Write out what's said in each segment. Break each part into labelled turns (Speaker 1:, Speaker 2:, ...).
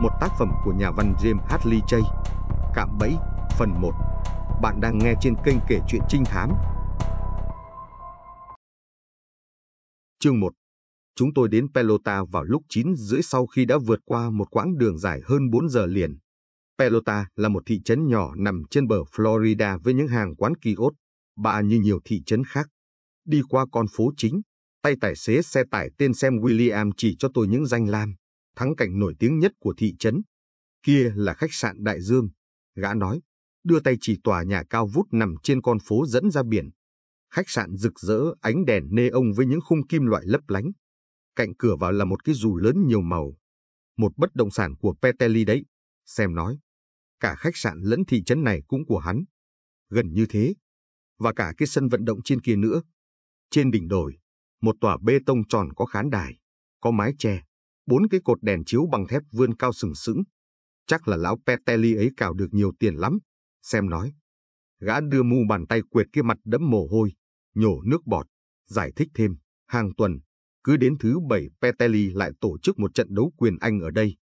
Speaker 1: một tác phẩm của nhà văn James Hadley Chay. Cạm bẫy, phần 1. Bạn đang nghe trên kênh kể chuyện trinh thám. Chương 1. Chúng tôi đến Pelota vào lúc 9 rưỡi sau khi đã vượt qua một quãng đường dài hơn 4 giờ liền. Pelota là một thị trấn nhỏ nằm trên bờ Florida với những hàng quán kỳ ốt, bà như nhiều thị trấn khác. Đi qua con phố chính, tay tài xế xe tải tên Sam William chỉ cho tôi những danh lam thắng cảnh nổi tiếng nhất của thị trấn. Kia là khách sạn Đại Dương, gã nói, đưa tay chỉ tòa nhà cao vút nằm trên con phố dẫn ra biển. Khách sạn rực rỡ ánh đèn nê ông với những khung kim loại lấp lánh. Cạnh cửa vào là một cái dù lớn nhiều màu. Một bất động sản của Peteli đấy, xem nói. Cả khách sạn lẫn thị trấn này cũng của hắn. Gần như thế. Và cả cái sân vận động trên kia nữa. Trên đỉnh đồi, một tòa bê tông tròn có khán đài, có mái che, bốn cái cột đèn chiếu bằng thép vươn cao sừng sững. Chắc là lão Peteli ấy cào được nhiều tiền lắm, xem nói. Gã đưa mu bàn tay quệt cái mặt đẫm mồ hôi, nhổ nước bọt, giải thích thêm, hàng tuần, cứ đến thứ bảy Peteli lại tổ chức một trận đấu quyền Anh ở đây.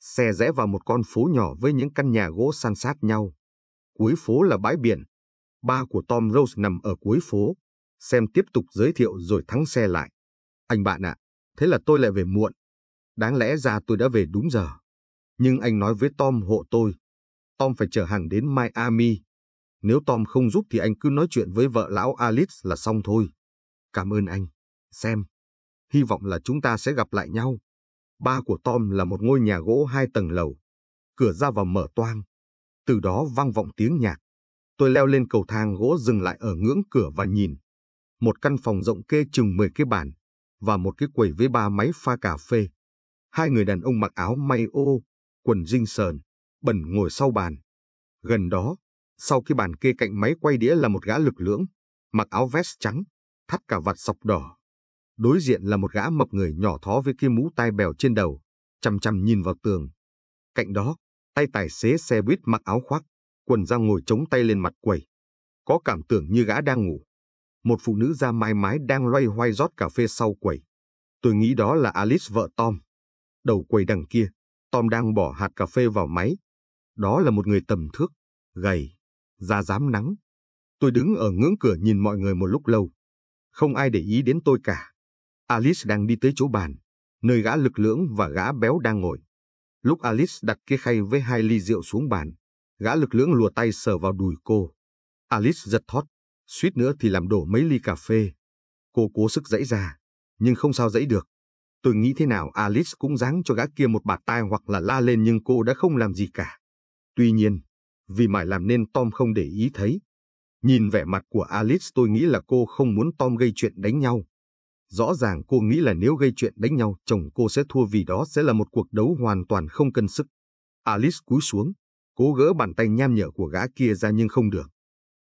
Speaker 1: Xe rẽ vào một con phố nhỏ với những căn nhà gỗ san sát nhau. Cuối phố là bãi biển. Ba của Tom Rose nằm ở cuối phố. Xem tiếp tục giới thiệu rồi thắng xe lại. Anh bạn ạ, à, thế là tôi lại về muộn. Đáng lẽ ra tôi đã về đúng giờ. Nhưng anh nói với Tom hộ tôi. Tom phải chở hàng đến Miami. Nếu Tom không giúp thì anh cứ nói chuyện với vợ lão Alice là xong thôi. Cảm ơn anh. Xem. Hy vọng là chúng ta sẽ gặp lại nhau. Ba của Tom là một ngôi nhà gỗ hai tầng lầu. Cửa ra vào mở toang. Từ đó vang vọng tiếng nhạc. Tôi leo lên cầu thang gỗ dừng lại ở ngưỡng cửa và nhìn. Một căn phòng rộng kê chừng 10 cái bàn và một cái quầy với ba máy pha cà phê. Hai người đàn ông mặc áo may ô, quần dinh sờn, bẩn ngồi sau bàn. Gần đó, sau khi bàn kê cạnh máy quay đĩa là một gã lực lưỡng, mặc áo vest trắng, thắt cả vạt sọc đỏ. Đối diện là một gã mập người nhỏ thó với cái mũ tai bèo trên đầu, chằm chằm nhìn vào tường. Cạnh đó, tay tài xế xe buýt mặc áo khoác, quần ra ngồi chống tay lên mặt quầy. Có cảm tưởng như gã đang ngủ. Một phụ nữ da mai mái đang loay hoay rót cà phê sau quầy. Tôi nghĩ đó là Alice vợ Tom. Đầu quầy đằng kia, Tom đang bỏ hạt cà phê vào máy. Đó là một người tầm thước, gầy, da dám nắng. Tôi đứng ở ngưỡng cửa nhìn mọi người một lúc lâu. Không ai để ý đến tôi cả. Alice đang đi tới chỗ bàn, nơi gã lực lưỡng và gã béo đang ngồi. Lúc Alice đặt cái khay với hai ly rượu xuống bàn, gã lực lưỡng lùa tay sờ vào đùi cô. Alice giật thót, suýt nữa thì làm đổ mấy ly cà phê. Cô cố sức dãy ra, nhưng không sao dãy được. Tôi nghĩ thế nào Alice cũng giáng cho gã kia một bạt tai hoặc là la lên nhưng cô đã không làm gì cả. Tuy nhiên, vì mải làm nên Tom không để ý thấy. Nhìn vẻ mặt của Alice tôi nghĩ là cô không muốn Tom gây chuyện đánh nhau. Rõ ràng cô nghĩ là nếu gây chuyện đánh nhau chồng cô sẽ thua vì đó sẽ là một cuộc đấu hoàn toàn không cân sức. Alice cúi xuống, cố gỡ bàn tay nham nhở của gã kia ra nhưng không được.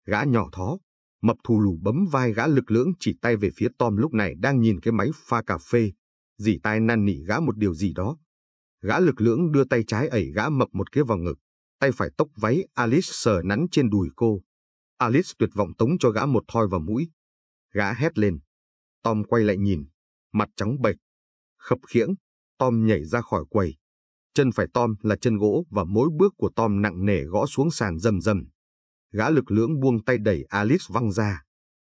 Speaker 1: Gã nhỏ thó, mập thù lù bấm vai gã lực lưỡng chỉ tay về phía Tom lúc này đang nhìn cái máy pha cà phê, dì tai năn nỉ gã một điều gì đó. Gã lực lưỡng đưa tay trái ẩy gã mập một kia vào ngực, tay phải tóc váy Alice sờ nắn trên đùi cô. Alice tuyệt vọng tống cho gã một thoi vào mũi. Gã hét lên. Tom quay lại nhìn, mặt trắng bệch. Khập khiễng, Tom nhảy ra khỏi quầy. Chân phải Tom là chân gỗ và mỗi bước của Tom nặng nề gõ xuống sàn rầm rầm. Gã lực lưỡng buông tay đẩy Alice văng ra.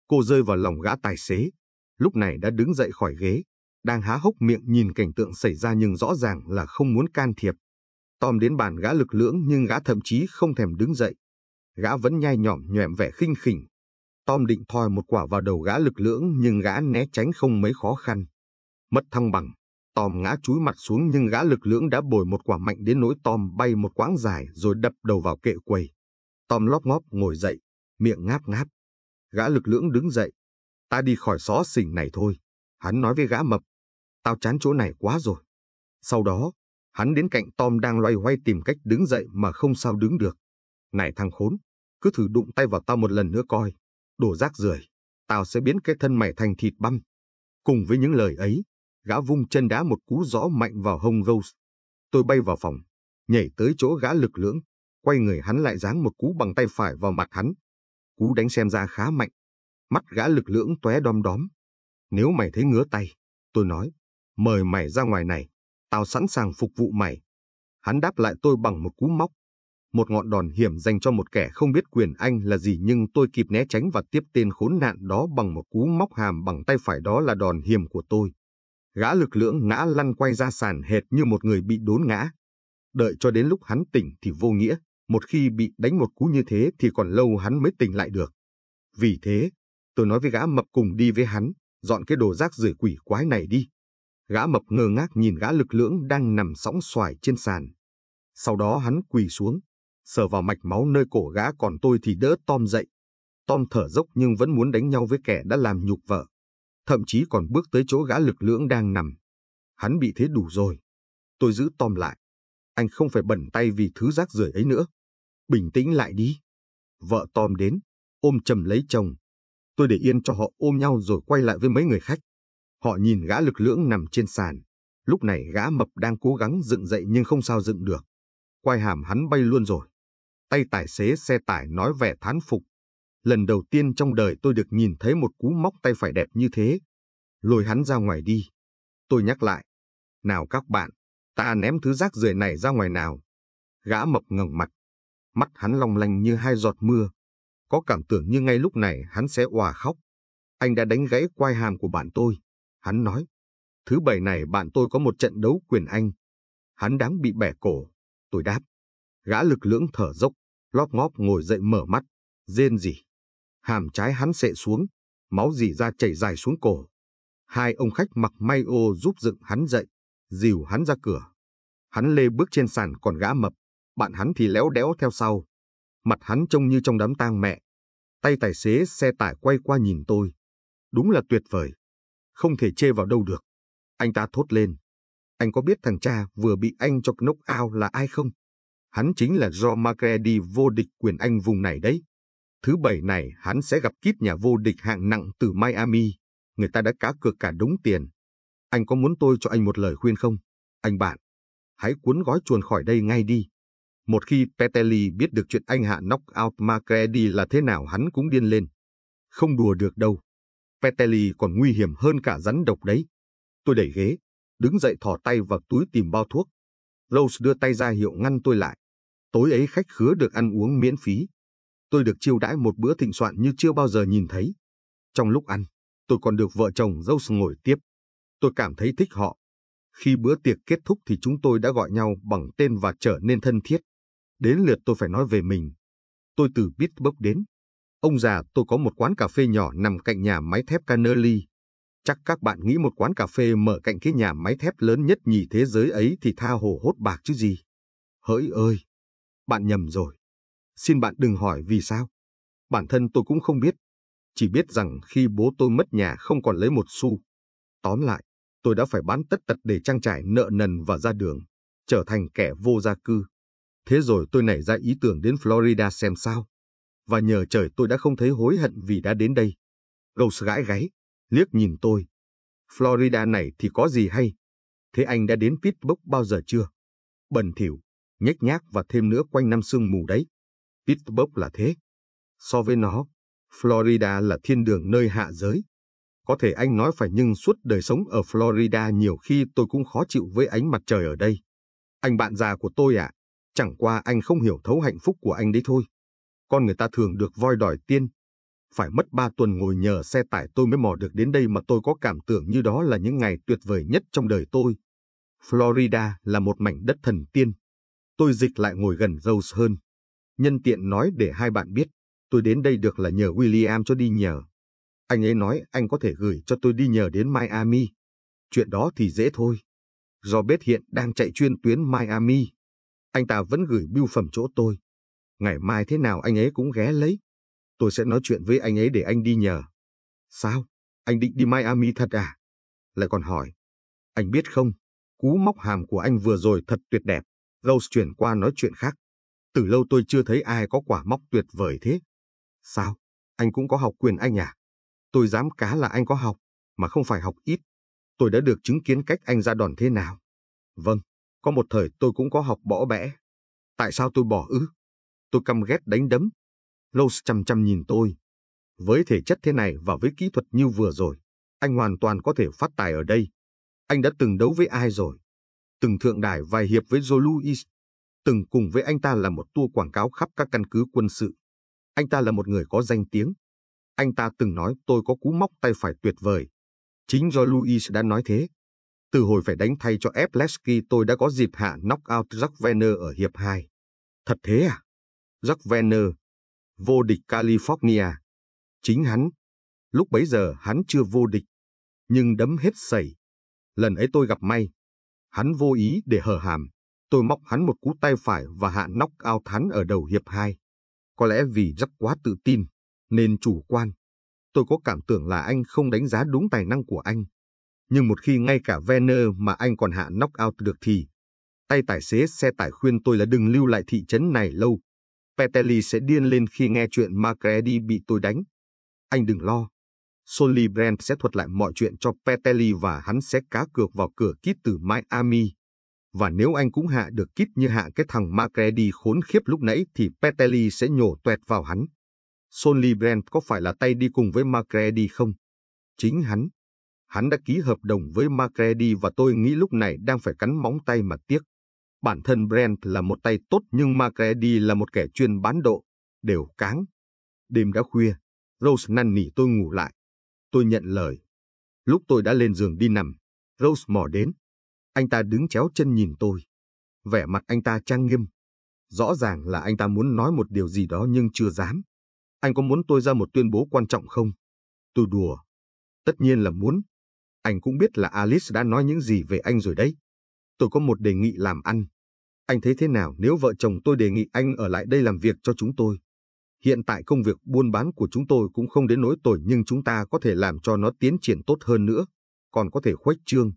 Speaker 1: Cô rơi vào lòng gã tài xế, lúc này đã đứng dậy khỏi ghế đang há hốc miệng nhìn cảnh tượng xảy ra nhưng rõ ràng là không muốn can thiệp. Tom đến bàn gã lực lưỡng nhưng gã thậm chí không thèm đứng dậy. Gã vẫn nhai nhỏm nhòm vẻ khinh khỉnh. Tom định thoi một quả vào đầu gã lực lưỡng nhưng gã né tránh không mấy khó khăn. Mất thăng bằng, Tom ngã chúi mặt xuống nhưng gã lực lưỡng đã bồi một quả mạnh đến nỗi Tom bay một quãng dài rồi đập đầu vào kệ quầy. Tom lóp ngóp ngồi dậy, miệng ngáp ngáp. Gã lực lưỡng đứng dậy. Ta đi khỏi xó xỉnh này thôi. Hắn nói với gã mập Tao chán chỗ này quá rồi. Sau đó, hắn đến cạnh Tom đang loay hoay tìm cách đứng dậy mà không sao đứng được. Này thằng khốn, cứ thử đụng tay vào tao một lần nữa coi. Đổ rác rưởi, tao sẽ biến cái thân mày thành thịt băm. Cùng với những lời ấy, gã vung chân đá một cú rõ mạnh vào hông Rose. Tôi bay vào phòng, nhảy tới chỗ gã lực lưỡng, quay người hắn lại giáng một cú bằng tay phải vào mặt hắn. Cú đánh xem ra khá mạnh, mắt gã lực lưỡng tóe đom đóm. Nếu mày thấy ngứa tay, tôi nói, mời mày ra ngoài này, tao sẵn sàng phục vụ mày. Hắn đáp lại tôi bằng một cú móc. Một ngọn đòn hiểm dành cho một kẻ không biết quyền anh là gì nhưng tôi kịp né tránh và tiếp tên khốn nạn đó bằng một cú móc hàm bằng tay phải đó là đòn hiểm của tôi. Gã lực lưỡng ngã lăn quay ra sàn hệt như một người bị đốn ngã. Đợi cho đến lúc hắn tỉnh thì vô nghĩa, một khi bị đánh một cú như thế thì còn lâu hắn mới tỉnh lại được. Vì thế, tôi nói với gã mập cùng đi với hắn, dọn cái đồ rác rưởi quỷ quái này đi. Gã mập ngơ ngác nhìn gã lực lưỡng đang nằm sóng xoài trên sàn. Sau đó hắn quỳ xuống, sờ vào mạch máu nơi cổ gã còn tôi thì đỡ Tom dậy. Tom thở dốc nhưng vẫn muốn đánh nhau với kẻ đã làm nhục vợ. Thậm chí còn bước tới chỗ gã lực lưỡng đang nằm. Hắn bị thế đủ rồi. Tôi giữ Tom lại. Anh không phải bẩn tay vì thứ rác rưởi ấy nữa. Bình tĩnh lại đi. Vợ Tom đến, ôm chầm lấy chồng. Tôi để yên cho họ ôm nhau rồi quay lại với mấy người khách. Họ nhìn gã lực lưỡng nằm trên sàn. Lúc này gã mập đang cố gắng dựng dậy nhưng không sao dựng được. Quai hàm hắn bay luôn rồi. Tay tài xế xe tải nói vẻ thán phục. Lần đầu tiên trong đời tôi được nhìn thấy một cú móc tay phải đẹp như thế. Lôi hắn ra ngoài đi. Tôi nhắc lại. Nào các bạn, ta ném thứ rác rưởi này ra ngoài nào. Gã mập ngẩng mặt. Mắt hắn long lanh như hai giọt mưa. Có cảm tưởng như ngay lúc này hắn sẽ òa khóc. Anh đã đánh gãy quai hàm của bạn tôi. Hắn nói, thứ bảy này bạn tôi có một trận đấu quyền Anh. Hắn đáng bị bẻ cổ. Tôi đáp. Gã lực lưỡng thở dốc, lóp ngóp ngồi dậy mở mắt, rên rỉ. Hàm trái hắn sệ xuống, máu dì ra chảy dài xuống cổ. Hai ông khách mặc may ô giúp dựng hắn dậy, dìu hắn ra cửa. Hắn lê bước trên sàn còn gã mập, bạn hắn thì léo đéo theo sau. Mặt hắn trông như trong đám tang mẹ. Tay tài xế xe tải quay qua nhìn tôi. Đúng là tuyệt vời không thể chê vào đâu được. Anh ta thốt lên. Anh có biết thằng cha vừa bị anh cho knock out là ai không? Hắn chính là do Macready vô địch quyền Anh vùng này đấy. Thứ bảy này hắn sẽ gặp kíp nhà vô địch hạng nặng từ Miami. Người ta đã cá cược cả đống tiền. Anh có muốn tôi cho anh một lời khuyên không? Anh bạn, hãy cuốn gói chuồn khỏi đây ngay đi. Một khi Petelli biết được chuyện anh hạ knock out Macready là thế nào hắn cũng điên lên. Không đùa được đâu. Petelli còn nguy hiểm hơn cả rắn độc đấy. Tôi đẩy ghế, đứng dậy thò tay vào túi tìm bao thuốc. Rose đưa tay ra hiệu ngăn tôi lại. Tối ấy khách khứa được ăn uống miễn phí. Tôi được chiêu đãi một bữa thịnh soạn như chưa bao giờ nhìn thấy. Trong lúc ăn, tôi còn được vợ chồng Rose ngồi tiếp. Tôi cảm thấy thích họ. Khi bữa tiệc kết thúc thì chúng tôi đã gọi nhau bằng tên và trở nên thân thiết. Đến lượt tôi phải nói về mình. Tôi từ biết bốc đến, Ông già tôi có một quán cà phê nhỏ nằm cạnh nhà máy thép Canerly. Chắc các bạn nghĩ một quán cà phê mở cạnh cái nhà máy thép lớn nhất nhì thế giới ấy thì tha hồ hốt bạc chứ gì. Hỡi ơi! Bạn nhầm rồi. Xin bạn đừng hỏi vì sao. Bản thân tôi cũng không biết. Chỉ biết rằng khi bố tôi mất nhà không còn lấy một xu. Tóm lại, tôi đã phải bán tất tật để trang trải nợ nần và ra đường, trở thành kẻ vô gia cư. Thế rồi tôi nảy ra ý tưởng đến Florida xem sao và nhờ trời tôi đã không thấy hối hận vì đã đến đây. Rose gãi gáy, liếc nhìn tôi. Florida này thì có gì hay? Thế anh đã đến Pittsburgh bao giờ chưa? Bần thỉu, nhếch nhác và thêm nữa quanh năm sương mù đấy. Pittsburgh là thế. So với nó, Florida là thiên đường nơi hạ giới. Có thể anh nói phải nhưng suốt đời sống ở Florida nhiều khi tôi cũng khó chịu với ánh mặt trời ở đây. Anh bạn già của tôi ạ, à, chẳng qua anh không hiểu thấu hạnh phúc của anh đấy thôi con người ta thường được voi đòi tiên. Phải mất ba tuần ngồi nhờ xe tải tôi mới mò được đến đây mà tôi có cảm tưởng như đó là những ngày tuyệt vời nhất trong đời tôi. Florida là một mảnh đất thần tiên. Tôi dịch lại ngồi gần Rose hơn. Nhân tiện nói để hai bạn biết, tôi đến đây được là nhờ William cho đi nhờ. Anh ấy nói anh có thể gửi cho tôi đi nhờ đến Miami. Chuyện đó thì dễ thôi. Robert hiện đang chạy chuyên tuyến Miami. Anh ta vẫn gửi bưu phẩm chỗ tôi. Ngày mai thế nào anh ấy cũng ghé lấy. Tôi sẽ nói chuyện với anh ấy để anh đi nhờ. Sao? Anh định đi Miami thật à? Lại còn hỏi. Anh biết không, cú móc hàm của anh vừa rồi thật tuyệt đẹp. Rose chuyển qua nói chuyện khác. Từ lâu tôi chưa thấy ai có quả móc tuyệt vời thế. Sao? Anh cũng có học quyền anh à? Tôi dám cá là anh có học, mà không phải học ít. Tôi đã được chứng kiến cách anh ra đòn thế nào. Vâng, có một thời tôi cũng có học bỏ bẽ. Tại sao tôi bỏ ư? Tôi căm ghét đánh đấm. Lose chăm chăm nhìn tôi. Với thể chất thế này và với kỹ thuật như vừa rồi, anh hoàn toàn có thể phát tài ở đây. Anh đã từng đấu với ai rồi? Từng thượng đài vài hiệp với Joe Louis. Từng cùng với anh ta là một tour quảng cáo khắp các căn cứ quân sự. Anh ta là một người có danh tiếng. Anh ta từng nói tôi có cú móc tay phải tuyệt vời. Chính do Louis đã nói thế. Từ hồi phải đánh thay cho Efleski tôi đã có dịp hạ knockout Jack Venner ở hiệp 2. Thật thế à? Jack Venner, vô địch California. Chính hắn, lúc bấy giờ hắn chưa vô địch, nhưng đấm hết sẩy. Lần ấy tôi gặp may, hắn vô ý để hở hàm, tôi móc hắn một cú tay phải và hạ knock out hắn ở đầu hiệp 2. Có lẽ vì Jack quá tự tin, nên chủ quan. Tôi có cảm tưởng là anh không đánh giá đúng tài năng của anh. Nhưng một khi ngay cả Venner mà anh còn hạ knock out được thì tay tài xế xe tải khuyên tôi là đừng lưu lại thị trấn này lâu, Peteli sẽ điên lên khi nghe chuyện Macready bị tôi đánh. Anh đừng lo. Solly Brand sẽ thuật lại mọi chuyện cho Peteli và hắn sẽ cá cược vào cửa kít từ Miami. Và nếu anh cũng hạ được kít như hạ cái thằng Macready khốn khiếp lúc nãy thì Peteli sẽ nhổ tuẹt vào hắn. Solly Brand có phải là tay đi cùng với Macready không? Chính hắn. Hắn đã ký hợp đồng với Macready và tôi nghĩ lúc này đang phải cắn móng tay mà tiếc. Bản thân Brent là một tay tốt nhưng Macready là một kẻ chuyên bán độ, đều cáng. Đêm đã khuya, Rose năn nỉ tôi ngủ lại. Tôi nhận lời. Lúc tôi đã lên giường đi nằm, Rose mò đến. Anh ta đứng chéo chân nhìn tôi. Vẻ mặt anh ta trang nghiêm. Rõ ràng là anh ta muốn nói một điều gì đó nhưng chưa dám. Anh có muốn tôi ra một tuyên bố quan trọng không? Tôi đùa. Tất nhiên là muốn. Anh cũng biết là Alice đã nói những gì về anh rồi đấy. Tôi có một đề nghị làm ăn. Anh thấy thế nào nếu vợ chồng tôi đề nghị anh ở lại đây làm việc cho chúng tôi? Hiện tại công việc buôn bán của chúng tôi cũng không đến nỗi tồi nhưng chúng ta có thể làm cho nó tiến triển tốt hơn nữa, còn có thể khuếch trương.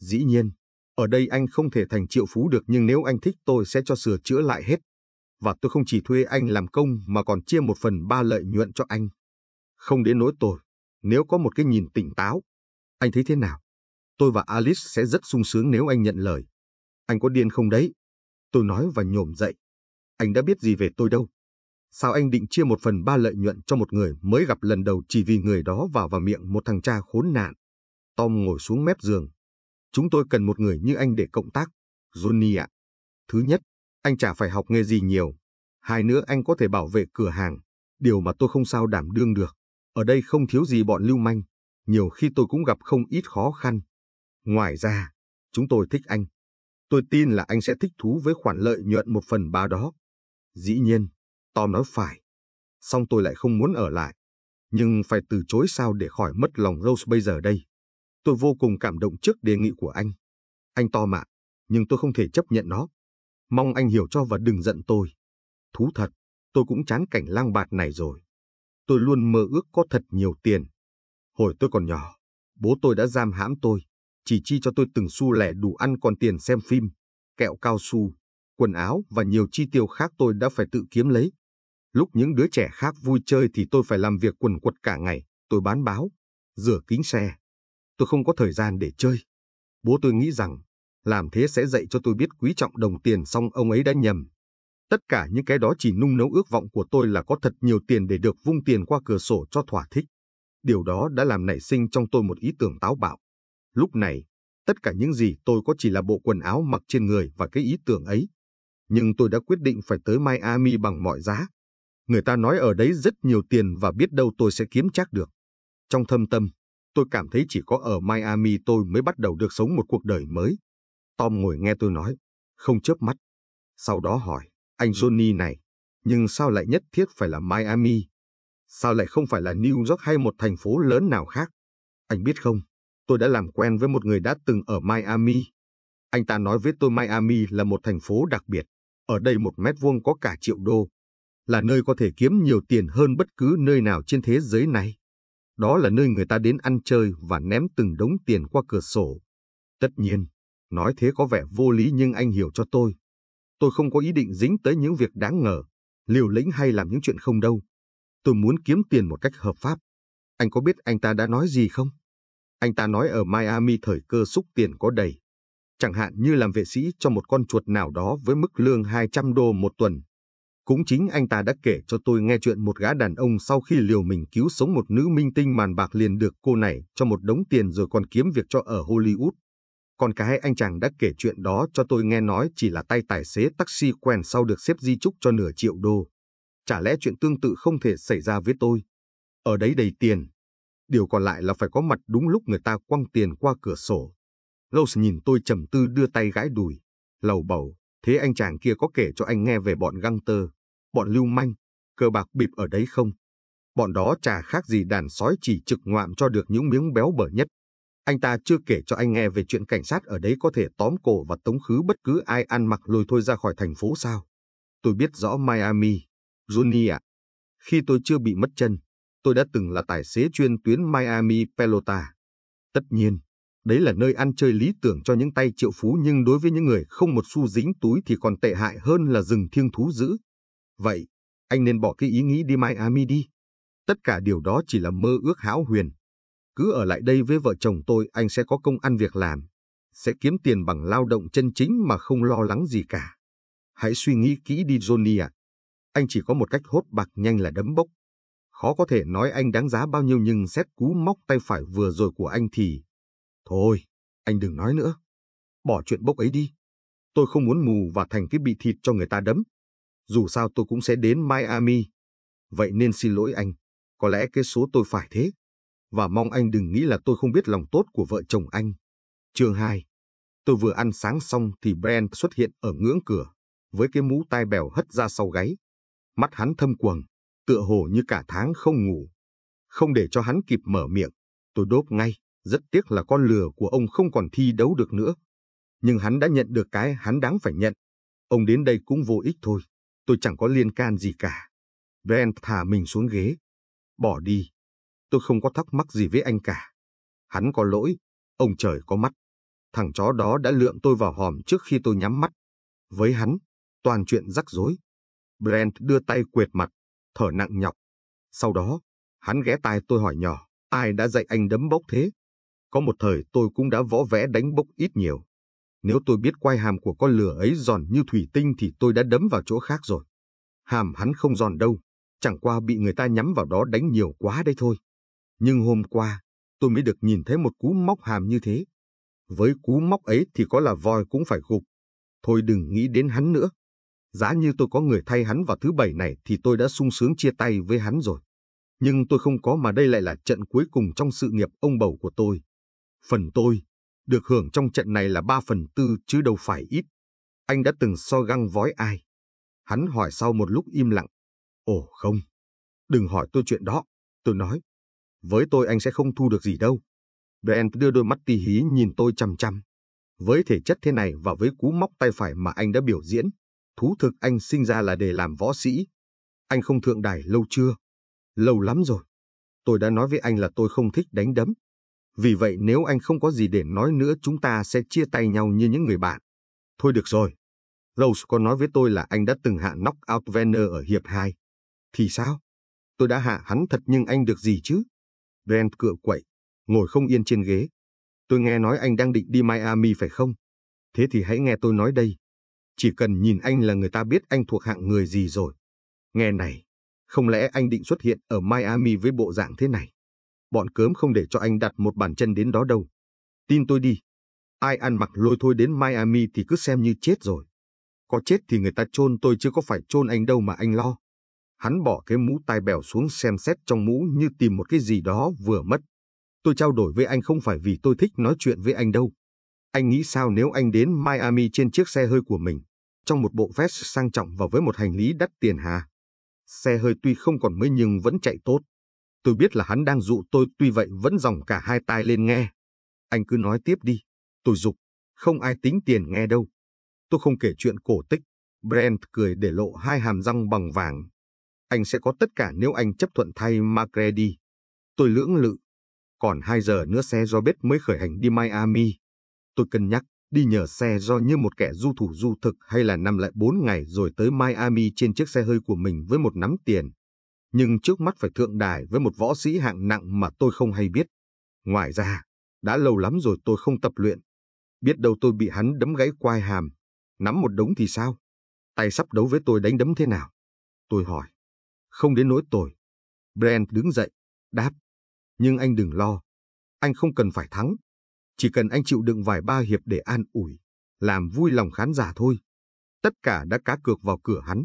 Speaker 1: Dĩ nhiên, ở đây anh không thể thành triệu phú được nhưng nếu anh thích tôi sẽ cho sửa chữa lại hết. Và tôi không chỉ thuê anh làm công mà còn chia một phần ba lợi nhuận cho anh. Không đến nỗi tồi, nếu có một cái nhìn tỉnh táo. Anh thấy thế nào? Tôi và Alice sẽ rất sung sướng nếu anh nhận lời. Anh có điên không đấy? Tôi nói và nhổm dậy. Anh đã biết gì về tôi đâu. Sao anh định chia một phần ba lợi nhuận cho một người mới gặp lần đầu chỉ vì người đó vào vào miệng một thằng cha khốn nạn? Tom ngồi xuống mép giường. Chúng tôi cần một người như anh để cộng tác. Johnny ạ. Thứ nhất, anh chả phải học nghề gì nhiều. Hai nữa anh có thể bảo vệ cửa hàng, điều mà tôi không sao đảm đương được. Ở đây không thiếu gì bọn lưu manh, nhiều khi tôi cũng gặp không ít khó khăn. Ngoài ra, chúng tôi thích anh. Tôi tin là anh sẽ thích thú với khoản lợi nhuận một phần ba đó. Dĩ nhiên, Tom nói phải. Xong tôi lại không muốn ở lại. Nhưng phải từ chối sao để khỏi mất lòng Rose bây giờ đây. Tôi vô cùng cảm động trước đề nghị của anh. Anh Tom ạ, nhưng tôi không thể chấp nhận nó. Mong anh hiểu cho và đừng giận tôi. Thú thật, tôi cũng chán cảnh lang bạt này rồi. Tôi luôn mơ ước có thật nhiều tiền. Hồi tôi còn nhỏ, bố tôi đã giam hãm tôi, chỉ chi cho tôi từng xu lẻ đủ ăn còn tiền xem phim, kẹo cao su, quần áo và nhiều chi tiêu khác tôi đã phải tự kiếm lấy. Lúc những đứa trẻ khác vui chơi thì tôi phải làm việc quần quật cả ngày, tôi bán báo, rửa kính xe. Tôi không có thời gian để chơi. Bố tôi nghĩ rằng, làm thế sẽ dạy cho tôi biết quý trọng đồng tiền xong ông ấy đã nhầm. Tất cả những cái đó chỉ nung nấu ước vọng của tôi là có thật nhiều tiền để được vung tiền qua cửa sổ cho thỏa thích. Điều đó đã làm nảy sinh trong tôi một ý tưởng táo bạo. Lúc này, tất cả những gì tôi có chỉ là bộ quần áo mặc trên người và cái ý tưởng ấy. Nhưng tôi đã quyết định phải tới Miami bằng mọi giá. Người ta nói ở đấy rất nhiều tiền và biết đâu tôi sẽ kiếm chắc được. Trong thâm tâm, tôi cảm thấy chỉ có ở Miami tôi mới bắt đầu được sống một cuộc đời mới. Tom ngồi nghe tôi nói, không chớp mắt. Sau đó hỏi, anh Johnny này, nhưng sao lại nhất thiết phải là Miami? Sao lại không phải là New York hay một thành phố lớn nào khác? Anh biết không, tôi đã làm quen với một người đã từng ở Miami. Anh ta nói với tôi Miami là một thành phố đặc biệt. Ở đây một mét vuông có cả triệu đô. Là nơi có thể kiếm nhiều tiền hơn bất cứ nơi nào trên thế giới này. Đó là nơi người ta đến ăn chơi và ném từng đống tiền qua cửa sổ. Tất nhiên, nói thế có vẻ vô lý nhưng anh hiểu cho tôi. Tôi không có ý định dính tới những việc đáng ngờ, liều lĩnh hay làm những chuyện không đâu. Tôi muốn kiếm tiền một cách hợp pháp. Anh có biết anh ta đã nói gì không? Anh ta nói ở Miami thời cơ xúc tiền có đầy. Chẳng hạn như làm vệ sĩ cho một con chuột nào đó với mức lương 200 đô một tuần. Cũng chính anh ta đã kể cho tôi nghe chuyện một gã đàn ông sau khi liều mình cứu sống một nữ minh tinh màn bạc liền được cô này cho một đống tiền rồi còn kiếm việc cho ở Hollywood. Còn cái anh chàng đã kể chuyện đó cho tôi nghe nói chỉ là tay tài xế taxi quen sau được xếp di trúc cho nửa triệu đô. Chả lẽ chuyện tương tự không thể xảy ra với tôi? Ở đấy đầy tiền, Điều còn lại là phải có mặt đúng lúc người ta quăng tiền qua cửa sổ. Rose nhìn tôi trầm tư đưa tay gãi đùi, lầu bầu. Thế anh chàng kia có kể cho anh nghe về bọn găng tơ, bọn lưu manh, cờ bạc bịp ở đấy không? Bọn đó chả khác gì đàn sói chỉ trực ngoạm cho được những miếng béo bở nhất. Anh ta chưa kể cho anh nghe về chuyện cảnh sát ở đấy có thể tóm cổ và tống khứ bất cứ ai ăn mặc lôi thôi ra khỏi thành phố sao. Tôi biết rõ Miami, Johnny ạ. Khi tôi chưa bị mất chân, tôi đã từng là tài xế chuyên tuyến Miami Pelota. Tất nhiên, đấy là nơi ăn chơi lý tưởng cho những tay triệu phú nhưng đối với những người không một xu dính túi thì còn tệ hại hơn là rừng thiêng thú dữ. Vậy, anh nên bỏ cái ý nghĩ đi Miami đi. Tất cả điều đó chỉ là mơ ước hão huyền. Cứ ở lại đây với vợ chồng tôi anh sẽ có công ăn việc làm, sẽ kiếm tiền bằng lao động chân chính mà không lo lắng gì cả. Hãy suy nghĩ kỹ đi Johnny ạ. À. Anh chỉ có một cách hốt bạc nhanh là đấm bốc. Khó có thể nói anh đáng giá bao nhiêu nhưng xét cú móc tay phải vừa rồi của anh thì... Thôi, anh đừng nói nữa. Bỏ chuyện bốc ấy đi. Tôi không muốn mù và thành cái bị thịt cho người ta đấm. Dù sao tôi cũng sẽ đến Miami. Vậy nên xin lỗi anh. Có lẽ cái số tôi phải thế. Và mong anh đừng nghĩ là tôi không biết lòng tốt của vợ chồng anh. Chương 2 Tôi vừa ăn sáng xong thì Brent xuất hiện ở ngưỡng cửa, với cái mũ tai bèo hất ra sau gáy. Mắt hắn thâm quầng, tựa hồ như cả tháng không ngủ. Không để cho hắn kịp mở miệng, tôi đốp ngay, rất tiếc là con lừa của ông không còn thi đấu được nữa. Nhưng hắn đã nhận được cái hắn đáng phải nhận. Ông đến đây cũng vô ích thôi, tôi chẳng có liên can gì cả. Brent thả mình xuống ghế. Bỏ đi, tôi không có thắc mắc gì với anh cả. Hắn có lỗi, ông trời có mắt. Thằng chó đó đã lượm tôi vào hòm trước khi tôi nhắm mắt. Với hắn, toàn chuyện rắc rối. Brent đưa tay quệt mặt, thở nặng nhọc. Sau đó, hắn ghé tai tôi hỏi nhỏ, ai đã dạy anh đấm bốc thế? Có một thời tôi cũng đã võ vẽ đánh bốc ít nhiều. Nếu tôi biết quai hàm của con lửa ấy giòn như thủy tinh thì tôi đã đấm vào chỗ khác rồi. Hàm hắn không giòn đâu, chẳng qua bị người ta nhắm vào đó đánh nhiều quá đây thôi. Nhưng hôm qua, tôi mới được nhìn thấy một cú móc hàm như thế. Với cú móc ấy thì có là voi cũng phải gục. Thôi đừng nghĩ đến hắn nữa. Giá như tôi có người thay hắn vào thứ bảy này thì tôi đã sung sướng chia tay với hắn rồi. Nhưng tôi không có mà đây lại là trận cuối cùng trong sự nghiệp ông bầu của tôi. Phần tôi, được hưởng trong trận này là ba phần tư chứ đâu phải ít. Anh đã từng so găng vói ai? Hắn hỏi sau một lúc im lặng. Ồ không, đừng hỏi tôi chuyện đó. Tôi nói, với tôi anh sẽ không thu được gì đâu. Ben đưa đôi mắt tì hí nhìn tôi chăm chăm. Với thể chất thế này và với cú móc tay phải mà anh đã biểu diễn, thú thực anh sinh ra là để làm võ sĩ. Anh không thượng đài lâu chưa? Lâu lắm rồi. Tôi đã nói với anh là tôi không thích đánh đấm. Vì vậy nếu anh không có gì để nói nữa chúng ta sẽ chia tay nhau như những người bạn. Thôi được rồi. Rose có nói với tôi là anh đã từng hạ knock out Venner ở hiệp 2. Thì sao? Tôi đã hạ hắn thật nhưng anh được gì chứ? Brent cựa quậy, ngồi không yên trên ghế. Tôi nghe nói anh đang định đi Miami phải không? Thế thì hãy nghe tôi nói đây. Chỉ cần nhìn anh là người ta biết anh thuộc hạng người gì rồi. Nghe này, không lẽ anh định xuất hiện ở Miami với bộ dạng thế này? Bọn cớm không để cho anh đặt một bàn chân đến đó đâu. Tin tôi đi, ai ăn mặc lôi thôi đến Miami thì cứ xem như chết rồi. Có chết thì người ta chôn tôi chứ có phải chôn anh đâu mà anh lo. Hắn bỏ cái mũ tai bèo xuống xem xét trong mũ như tìm một cái gì đó vừa mất. Tôi trao đổi với anh không phải vì tôi thích nói chuyện với anh đâu. Anh nghĩ sao nếu anh đến Miami trên chiếc xe hơi của mình? trong một bộ vest sang trọng và với một hành lý đắt tiền hà. Xe hơi tuy không còn mới nhưng vẫn chạy tốt. Tôi biết là hắn đang dụ tôi tuy vậy vẫn dòng cả hai tai lên nghe. Anh cứ nói tiếp đi. Tôi dục, không ai tính tiền nghe đâu. Tôi không kể chuyện cổ tích. Brent cười để lộ hai hàm răng bằng vàng. Anh sẽ có tất cả nếu anh chấp thuận thay Macready. Tôi lưỡng lự. Còn hai giờ nữa xe Robert mới khởi hành đi Miami. Tôi cân nhắc đi nhờ xe do như một kẻ du thủ du thực hay là nằm lại bốn ngày rồi tới Miami trên chiếc xe hơi của mình với một nắm tiền. Nhưng trước mắt phải thượng đài với một võ sĩ hạng nặng mà tôi không hay biết. Ngoài ra, đã lâu lắm rồi tôi không tập luyện. Biết đâu tôi bị hắn đấm gãy quai hàm, nắm một đống thì sao? Tay sắp đấu với tôi đánh đấm thế nào? Tôi hỏi. Không đến nỗi tôi. Brent đứng dậy, đáp. Nhưng anh đừng lo. Anh không cần phải thắng. Chỉ cần anh chịu đựng vài ba hiệp để an ủi, làm vui lòng khán giả thôi. Tất cả đã cá cược vào cửa hắn.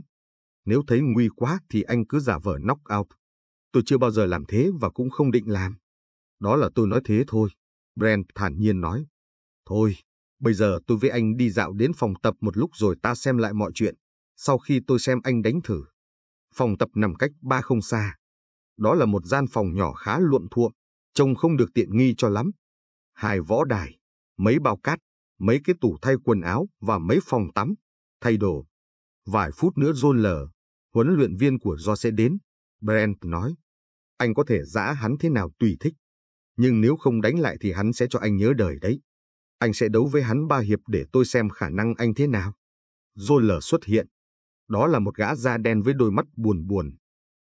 Speaker 1: Nếu thấy nguy quá thì anh cứ giả vờ knock out. Tôi chưa bao giờ làm thế và cũng không định làm. Đó là tôi nói thế thôi. Brent thản nhiên nói. Thôi, bây giờ tôi với anh đi dạo đến phòng tập một lúc rồi ta xem lại mọi chuyện. Sau khi tôi xem anh đánh thử. Phòng tập nằm cách ba không xa. Đó là một gian phòng nhỏ khá luộm thuộm, trông không được tiện nghi cho lắm, hai võ đài, mấy bao cát, mấy cái tủ thay quần áo và mấy phòng tắm, thay đồ. Vài phút nữa John lờ, huấn luyện viên của Do sẽ đến, Brent nói. Anh có thể giã hắn thế nào tùy thích, nhưng nếu không đánh lại thì hắn sẽ cho anh nhớ đời đấy. Anh sẽ đấu với hắn ba hiệp để tôi xem khả năng anh thế nào. John lờ xuất hiện. Đó là một gã da đen với đôi mắt buồn buồn,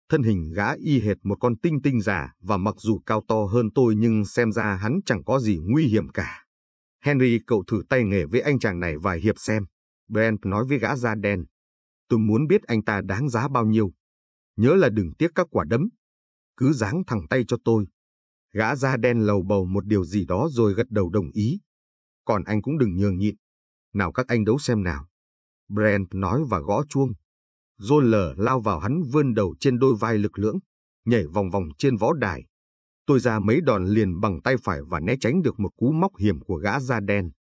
Speaker 1: thân hình gã y hệt một con tinh tinh già và mặc dù cao to hơn tôi nhưng xem ra hắn chẳng có gì nguy hiểm cả. Henry cậu thử tay nghề với anh chàng này vài hiệp xem. Brent nói với gã da đen. Tôi muốn biết anh ta đáng giá bao nhiêu. Nhớ là đừng tiếc các quả đấm. Cứ giáng thẳng tay cho tôi. Gã da đen lầu bầu một điều gì đó rồi gật đầu đồng ý. Còn anh cũng đừng nhường nhịn. Nào các anh đấu xem nào. Brent nói và gõ chuông. Dô lờ lao vào hắn vươn đầu trên đôi vai lực lưỡng, nhảy vòng vòng trên võ đài. Tôi ra mấy đòn liền bằng tay phải và né tránh được một cú móc hiểm của gã da đen.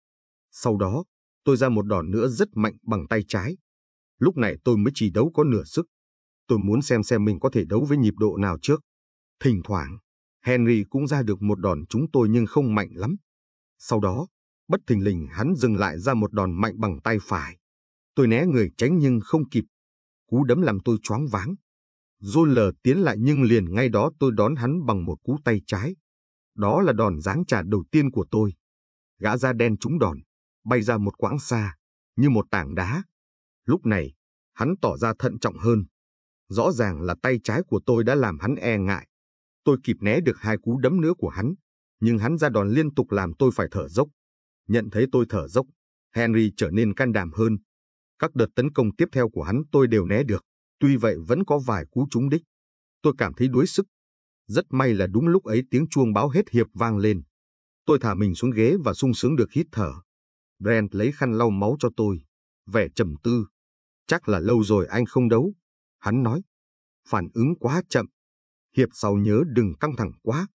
Speaker 1: Sau đó, tôi ra một đòn nữa rất mạnh bằng tay trái. Lúc này tôi mới chỉ đấu có nửa sức. Tôi muốn xem xem mình có thể đấu với nhịp độ nào trước. Thỉnh thoảng, Henry cũng ra được một đòn chúng tôi nhưng không mạnh lắm. Sau đó, bất thình lình hắn dừng lại ra một đòn mạnh bằng tay phải. Tôi né người tránh nhưng không kịp cú đấm làm tôi choáng váng. lờ tiến lại nhưng liền ngay đó tôi đón hắn bằng một cú tay trái. Đó là đòn giáng trả đầu tiên của tôi. Gã da đen trúng đòn, bay ra một quãng xa, như một tảng đá. Lúc này, hắn tỏ ra thận trọng hơn. Rõ ràng là tay trái của tôi đã làm hắn e ngại. Tôi kịp né được hai cú đấm nữa của hắn, nhưng hắn ra đòn liên tục làm tôi phải thở dốc. Nhận thấy tôi thở dốc, Henry trở nên can đảm hơn, các đợt tấn công tiếp theo của hắn tôi đều né được, tuy vậy vẫn có vài cú trúng đích. Tôi cảm thấy đuối sức. Rất may là đúng lúc ấy tiếng chuông báo hết hiệp vang lên. Tôi thả mình xuống ghế và sung sướng được hít thở. Brent lấy khăn lau máu cho tôi, vẻ trầm tư. Chắc là lâu rồi anh không đấu. Hắn nói, phản ứng quá chậm. Hiệp sau nhớ đừng căng thẳng quá,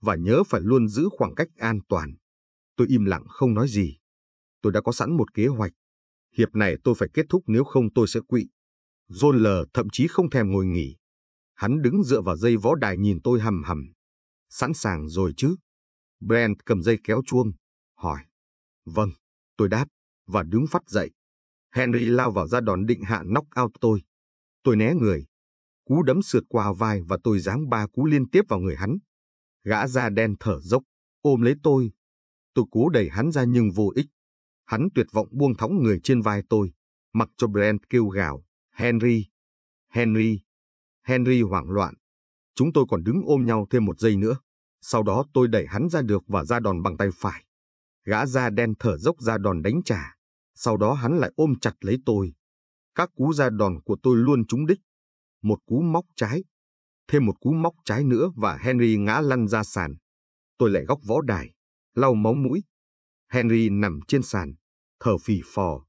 Speaker 1: và nhớ phải luôn giữ khoảng cách an toàn. Tôi im lặng không nói gì. Tôi đã có sẵn một kế hoạch, Hiệp này tôi phải kết thúc nếu không tôi sẽ quỵ. John L. thậm chí không thèm ngồi nghỉ. Hắn đứng dựa vào dây võ đài nhìn tôi hầm hầm. Sẵn sàng rồi chứ? Brent cầm dây kéo chuông, hỏi. Vâng, tôi đáp, và đứng phát dậy. Henry lao vào ra đòn định hạ knock out tôi. Tôi né người. Cú đấm sượt qua vai và tôi giáng ba cú liên tiếp vào người hắn. Gã da đen thở dốc, ôm lấy tôi. Tôi cố đẩy hắn ra nhưng vô ích. Hắn tuyệt vọng buông thõng người trên vai tôi, mặc cho Brent kêu gào, Henry, Henry, Henry hoảng loạn. Chúng tôi còn đứng ôm nhau thêm một giây nữa. Sau đó tôi đẩy hắn ra được và ra đòn bằng tay phải. Gã da đen thở dốc ra đòn đánh trả. Sau đó hắn lại ôm chặt lấy tôi. Các cú ra đòn của tôi luôn trúng đích. Một cú móc trái, thêm một cú móc trái nữa và Henry ngã lăn ra sàn. Tôi lại góc võ đài, lau máu mũi. Henry nằm trên sàn, thở phì phò.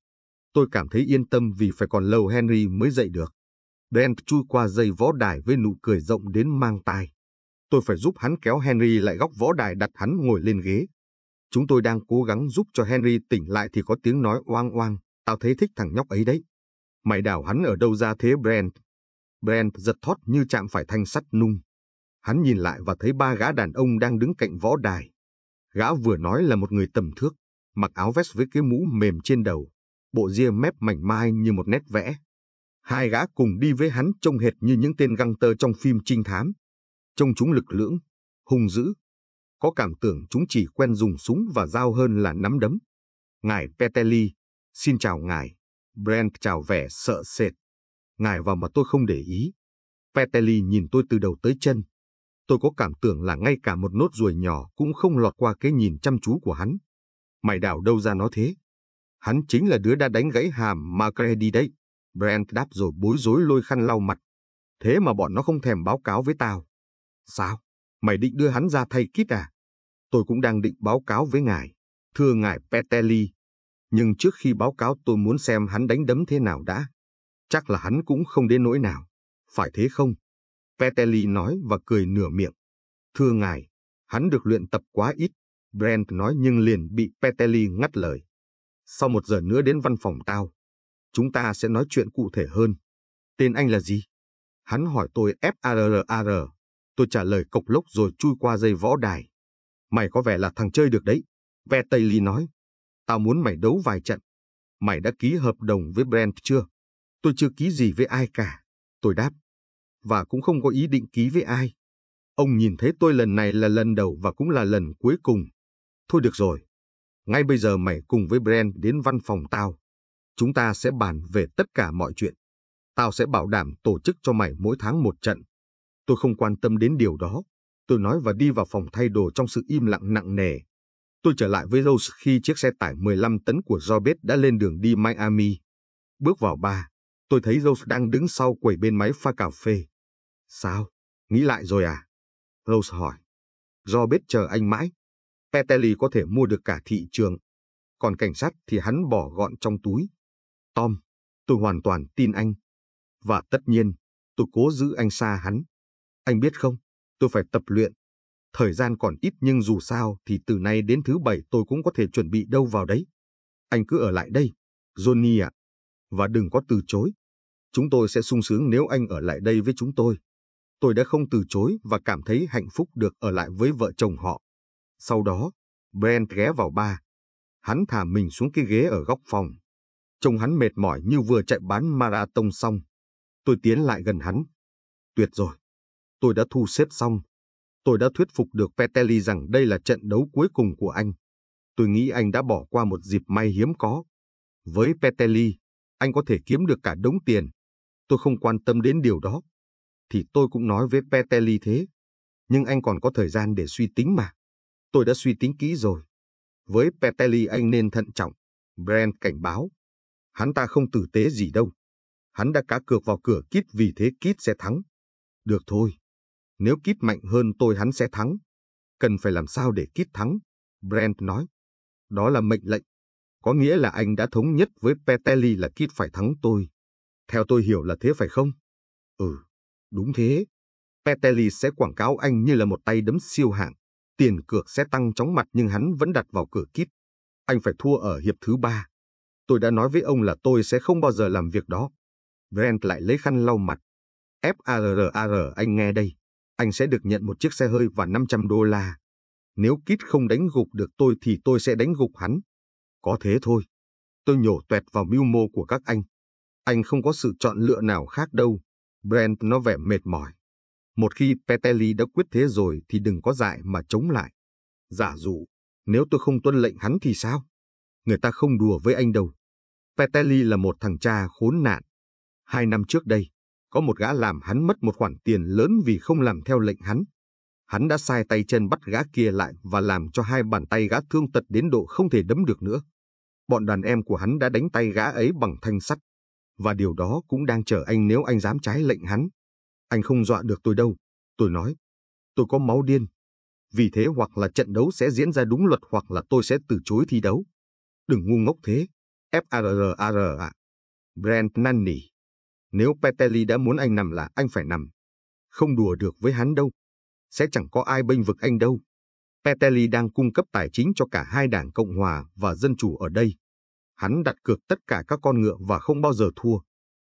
Speaker 1: Tôi cảm thấy yên tâm vì phải còn lâu Henry mới dậy được. Brent chui qua dây võ đài với nụ cười rộng đến mang tai. Tôi phải giúp hắn kéo Henry lại góc võ đài đặt hắn ngồi lên ghế. Chúng tôi đang cố gắng giúp cho Henry tỉnh lại thì có tiếng nói oang oang. Tao thấy thích thằng nhóc ấy đấy. Mày đảo hắn ở đâu ra thế Brent? Brent giật thót như chạm phải thanh sắt nung. Hắn nhìn lại và thấy ba gã đàn ông đang đứng cạnh võ đài. Gã vừa nói là một người tầm thước, mặc áo vest với cái mũ mềm trên đầu, bộ ria mép mảnh mai như một nét vẽ. Hai gã cùng đi với hắn trông hệt như những tên găng tơ trong phim trinh thám. Trông chúng lực lưỡng, hung dữ. Có cảm tưởng chúng chỉ quen dùng súng và dao hơn là nắm đấm. Ngài Peteli, xin chào ngài. Brent chào vẻ sợ sệt. Ngài vào mà tôi không để ý. Peteli nhìn tôi từ đầu tới chân. Tôi có cảm tưởng là ngay cả một nốt ruồi nhỏ cũng không lọt qua cái nhìn chăm chú của hắn. Mày đảo đâu ra nó thế? Hắn chính là đứa đã đánh gãy hàm Macready đấy. Brent đáp rồi bối rối lôi khăn lau mặt. Thế mà bọn nó không thèm báo cáo với tao. Sao? Mày định đưa hắn ra thay kít à? Tôi cũng đang định báo cáo với ngài. Thưa ngài Petelli. Nhưng trước khi báo cáo tôi muốn xem hắn đánh đấm thế nào đã. Chắc là hắn cũng không đến nỗi nào. Phải thế không? Petelli nói và cười nửa miệng. Thưa ngài, hắn được luyện tập quá ít. Brent nói nhưng liền bị Petelli ngắt lời. Sau một giờ nữa đến văn phòng tao, chúng ta sẽ nói chuyện cụ thể hơn. Tên anh là gì? Hắn hỏi tôi F A A R. Tôi trả lời cộc lốc rồi chui qua dây võ đài. Mày có vẻ là thằng chơi được đấy. Petelli nói. Tao muốn mày đấu vài trận. Mày đã ký hợp đồng với Brent chưa? Tôi chưa ký gì với ai cả. Tôi đáp. Và cũng không có ý định ký với ai. Ông nhìn thấy tôi lần này là lần đầu và cũng là lần cuối cùng. Thôi được rồi, ngay bây giờ mày cùng với Bren đến văn phòng tao. Chúng ta sẽ bàn về tất cả mọi chuyện. Tao sẽ bảo đảm tổ chức cho mày mỗi tháng một trận. Tôi không quan tâm đến điều đó. Tôi nói và đi vào phòng thay đồ trong sự im lặng nặng nề. Tôi trở lại với Rose khi chiếc xe tải 15 tấn của Robert đã lên đường đi Miami. Bước vào ba tôi thấy Rose đang đứng sau quầy bên máy pha cà phê. Sao? Nghĩ lại rồi à? Rose hỏi. Robert chờ anh mãi, Petelli có thể mua được cả thị trường. Còn cảnh sát thì hắn bỏ gọn trong túi. Tom, tôi hoàn toàn tin anh. Và tất nhiên, tôi cố giữ anh xa hắn. Anh biết không, tôi phải tập luyện. Thời gian còn ít nhưng dù sao thì từ nay đến thứ bảy tôi cũng có thể chuẩn bị đâu vào đấy. Anh cứ ở lại đây, Johnny ạ. và đừng có từ chối. Chúng tôi sẽ sung sướng nếu anh ở lại đây với chúng tôi. Tôi đã không từ chối và cảm thấy hạnh phúc được ở lại với vợ chồng họ. Sau đó, Ben ghé vào ba. Hắn thả mình xuống cái ghế ở góc phòng. Trông hắn mệt mỏi như vừa chạy bán marathon xong. Tôi tiến lại gần hắn. Tuyệt rồi. Tôi đã thu xếp xong. Tôi đã thuyết phục được Petelli rằng đây là trận đấu cuối cùng của anh. Tôi nghĩ anh đã bỏ qua một dịp may hiếm có. Với Petelli, anh có thể kiếm được cả đống tiền. Tôi không quan tâm đến điều đó. Thì tôi cũng nói với Petelli thế. Nhưng anh còn có thời gian để suy tính mà. Tôi đã suy tính kỹ rồi. Với Petelli anh nên thận trọng. Brent cảnh báo. Hắn ta không tử tế gì đâu. Hắn đã cá cược vào cửa Kit vì thế Kit sẽ thắng. Được thôi. Nếu Kit mạnh hơn tôi hắn sẽ thắng. Cần phải làm sao để Kit thắng? Brent nói. Đó là mệnh lệnh. Có nghĩa là anh đã thống nhất với Petelli là Kit phải thắng tôi. Theo tôi hiểu là thế phải không? Ừ, đúng thế. Petelli sẽ quảng cáo anh như là một tay đấm siêu hạng tiền cược sẽ tăng chóng mặt nhưng hắn vẫn đặt vào cửa kít. Anh phải thua ở hiệp thứ ba. Tôi đã nói với ông là tôi sẽ không bao giờ làm việc đó. Brent lại lấy khăn lau mặt. F R R R, anh nghe đây. Anh sẽ được nhận một chiếc xe hơi và 500 đô la. Nếu Kit không đánh gục được tôi thì tôi sẽ đánh gục hắn. Có thế thôi. Tôi nhổ tuẹt vào mưu mô của các anh. Anh không có sự chọn lựa nào khác đâu. Brent nó vẻ mệt mỏi. Một khi Peteli đã quyết thế rồi thì đừng có dại mà chống lại. Giả dụ, nếu tôi không tuân lệnh hắn thì sao? Người ta không đùa với anh đâu. Peteli là một thằng cha khốn nạn. Hai năm trước đây, có một gã làm hắn mất một khoản tiền lớn vì không làm theo lệnh hắn. Hắn đã sai tay chân bắt gã kia lại và làm cho hai bàn tay gã thương tật đến độ không thể đấm được nữa. Bọn đàn em của hắn đã đánh tay gã ấy bằng thanh sắt. Và điều đó cũng đang chờ anh nếu anh dám trái lệnh hắn. Anh không dọa được tôi đâu. Tôi nói, tôi có máu điên. Vì thế hoặc là trận đấu sẽ diễn ra đúng luật hoặc là tôi sẽ từ chối thi đấu. Đừng ngu ngốc thế. F R R R ạ. Brent Nanny. Nếu Petelli đã muốn anh nằm là anh phải nằm. Không đùa được với hắn đâu. Sẽ chẳng có ai bênh vực anh đâu. Petelli đang cung cấp tài chính cho cả hai đảng Cộng Hòa và Dân Chủ ở đây. Hắn đặt cược tất cả các con ngựa và không bao giờ thua.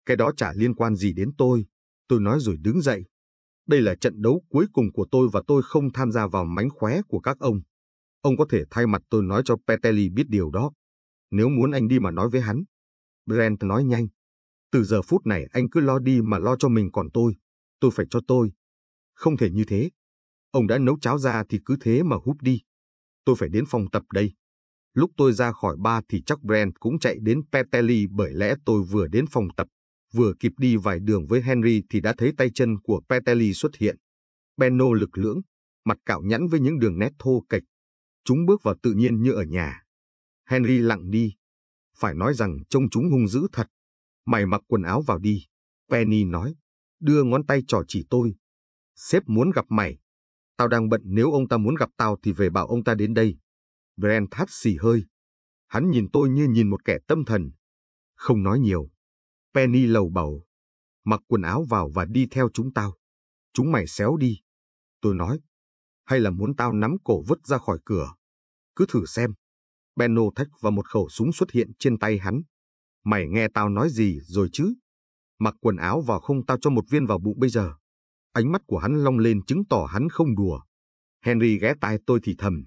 Speaker 1: Cái đó chả liên quan gì đến tôi. Tôi nói rồi đứng dậy. Đây là trận đấu cuối cùng của tôi và tôi không tham gia vào mánh khóe của các ông. Ông có thể thay mặt tôi nói cho Petelli biết điều đó. Nếu muốn anh đi mà nói với hắn. Brent nói nhanh. Từ giờ phút này anh cứ lo đi mà lo cho mình còn tôi. Tôi phải cho tôi. Không thể như thế. Ông đã nấu cháo ra thì cứ thế mà húp đi. Tôi phải đến phòng tập đây. Lúc tôi ra khỏi ba thì chắc Brent cũng chạy đến Petelli bởi lẽ tôi vừa đến phòng tập vừa kịp đi vài đường với Henry thì đã thấy tay chân của Petelli xuất hiện. Benno lực lưỡng, mặt cạo nhẵn với những đường nét thô kệch. Chúng bước vào tự nhiên như ở nhà. Henry lặng đi. Phải nói rằng trông chúng hung dữ thật. Mày mặc quần áo vào đi. Penny nói, đưa ngón tay trò chỉ tôi. Sếp muốn gặp mày. Tao đang bận nếu ông ta muốn gặp tao thì về bảo ông ta đến đây. Brent thắt xì hơi. Hắn nhìn tôi như nhìn một kẻ tâm thần. Không nói nhiều Penny lầu bầu. Mặc quần áo vào và đi theo chúng tao. Chúng mày xéo đi. Tôi nói. Hay là muốn tao nắm cổ vứt ra khỏi cửa. Cứ thử xem. Benno thách và một khẩu súng xuất hiện trên tay hắn. Mày nghe tao nói gì rồi chứ? Mặc quần áo vào không tao cho một viên vào bụng bây giờ. Ánh mắt của hắn long lên chứng tỏ hắn không đùa. Henry ghé tai tôi thì thầm.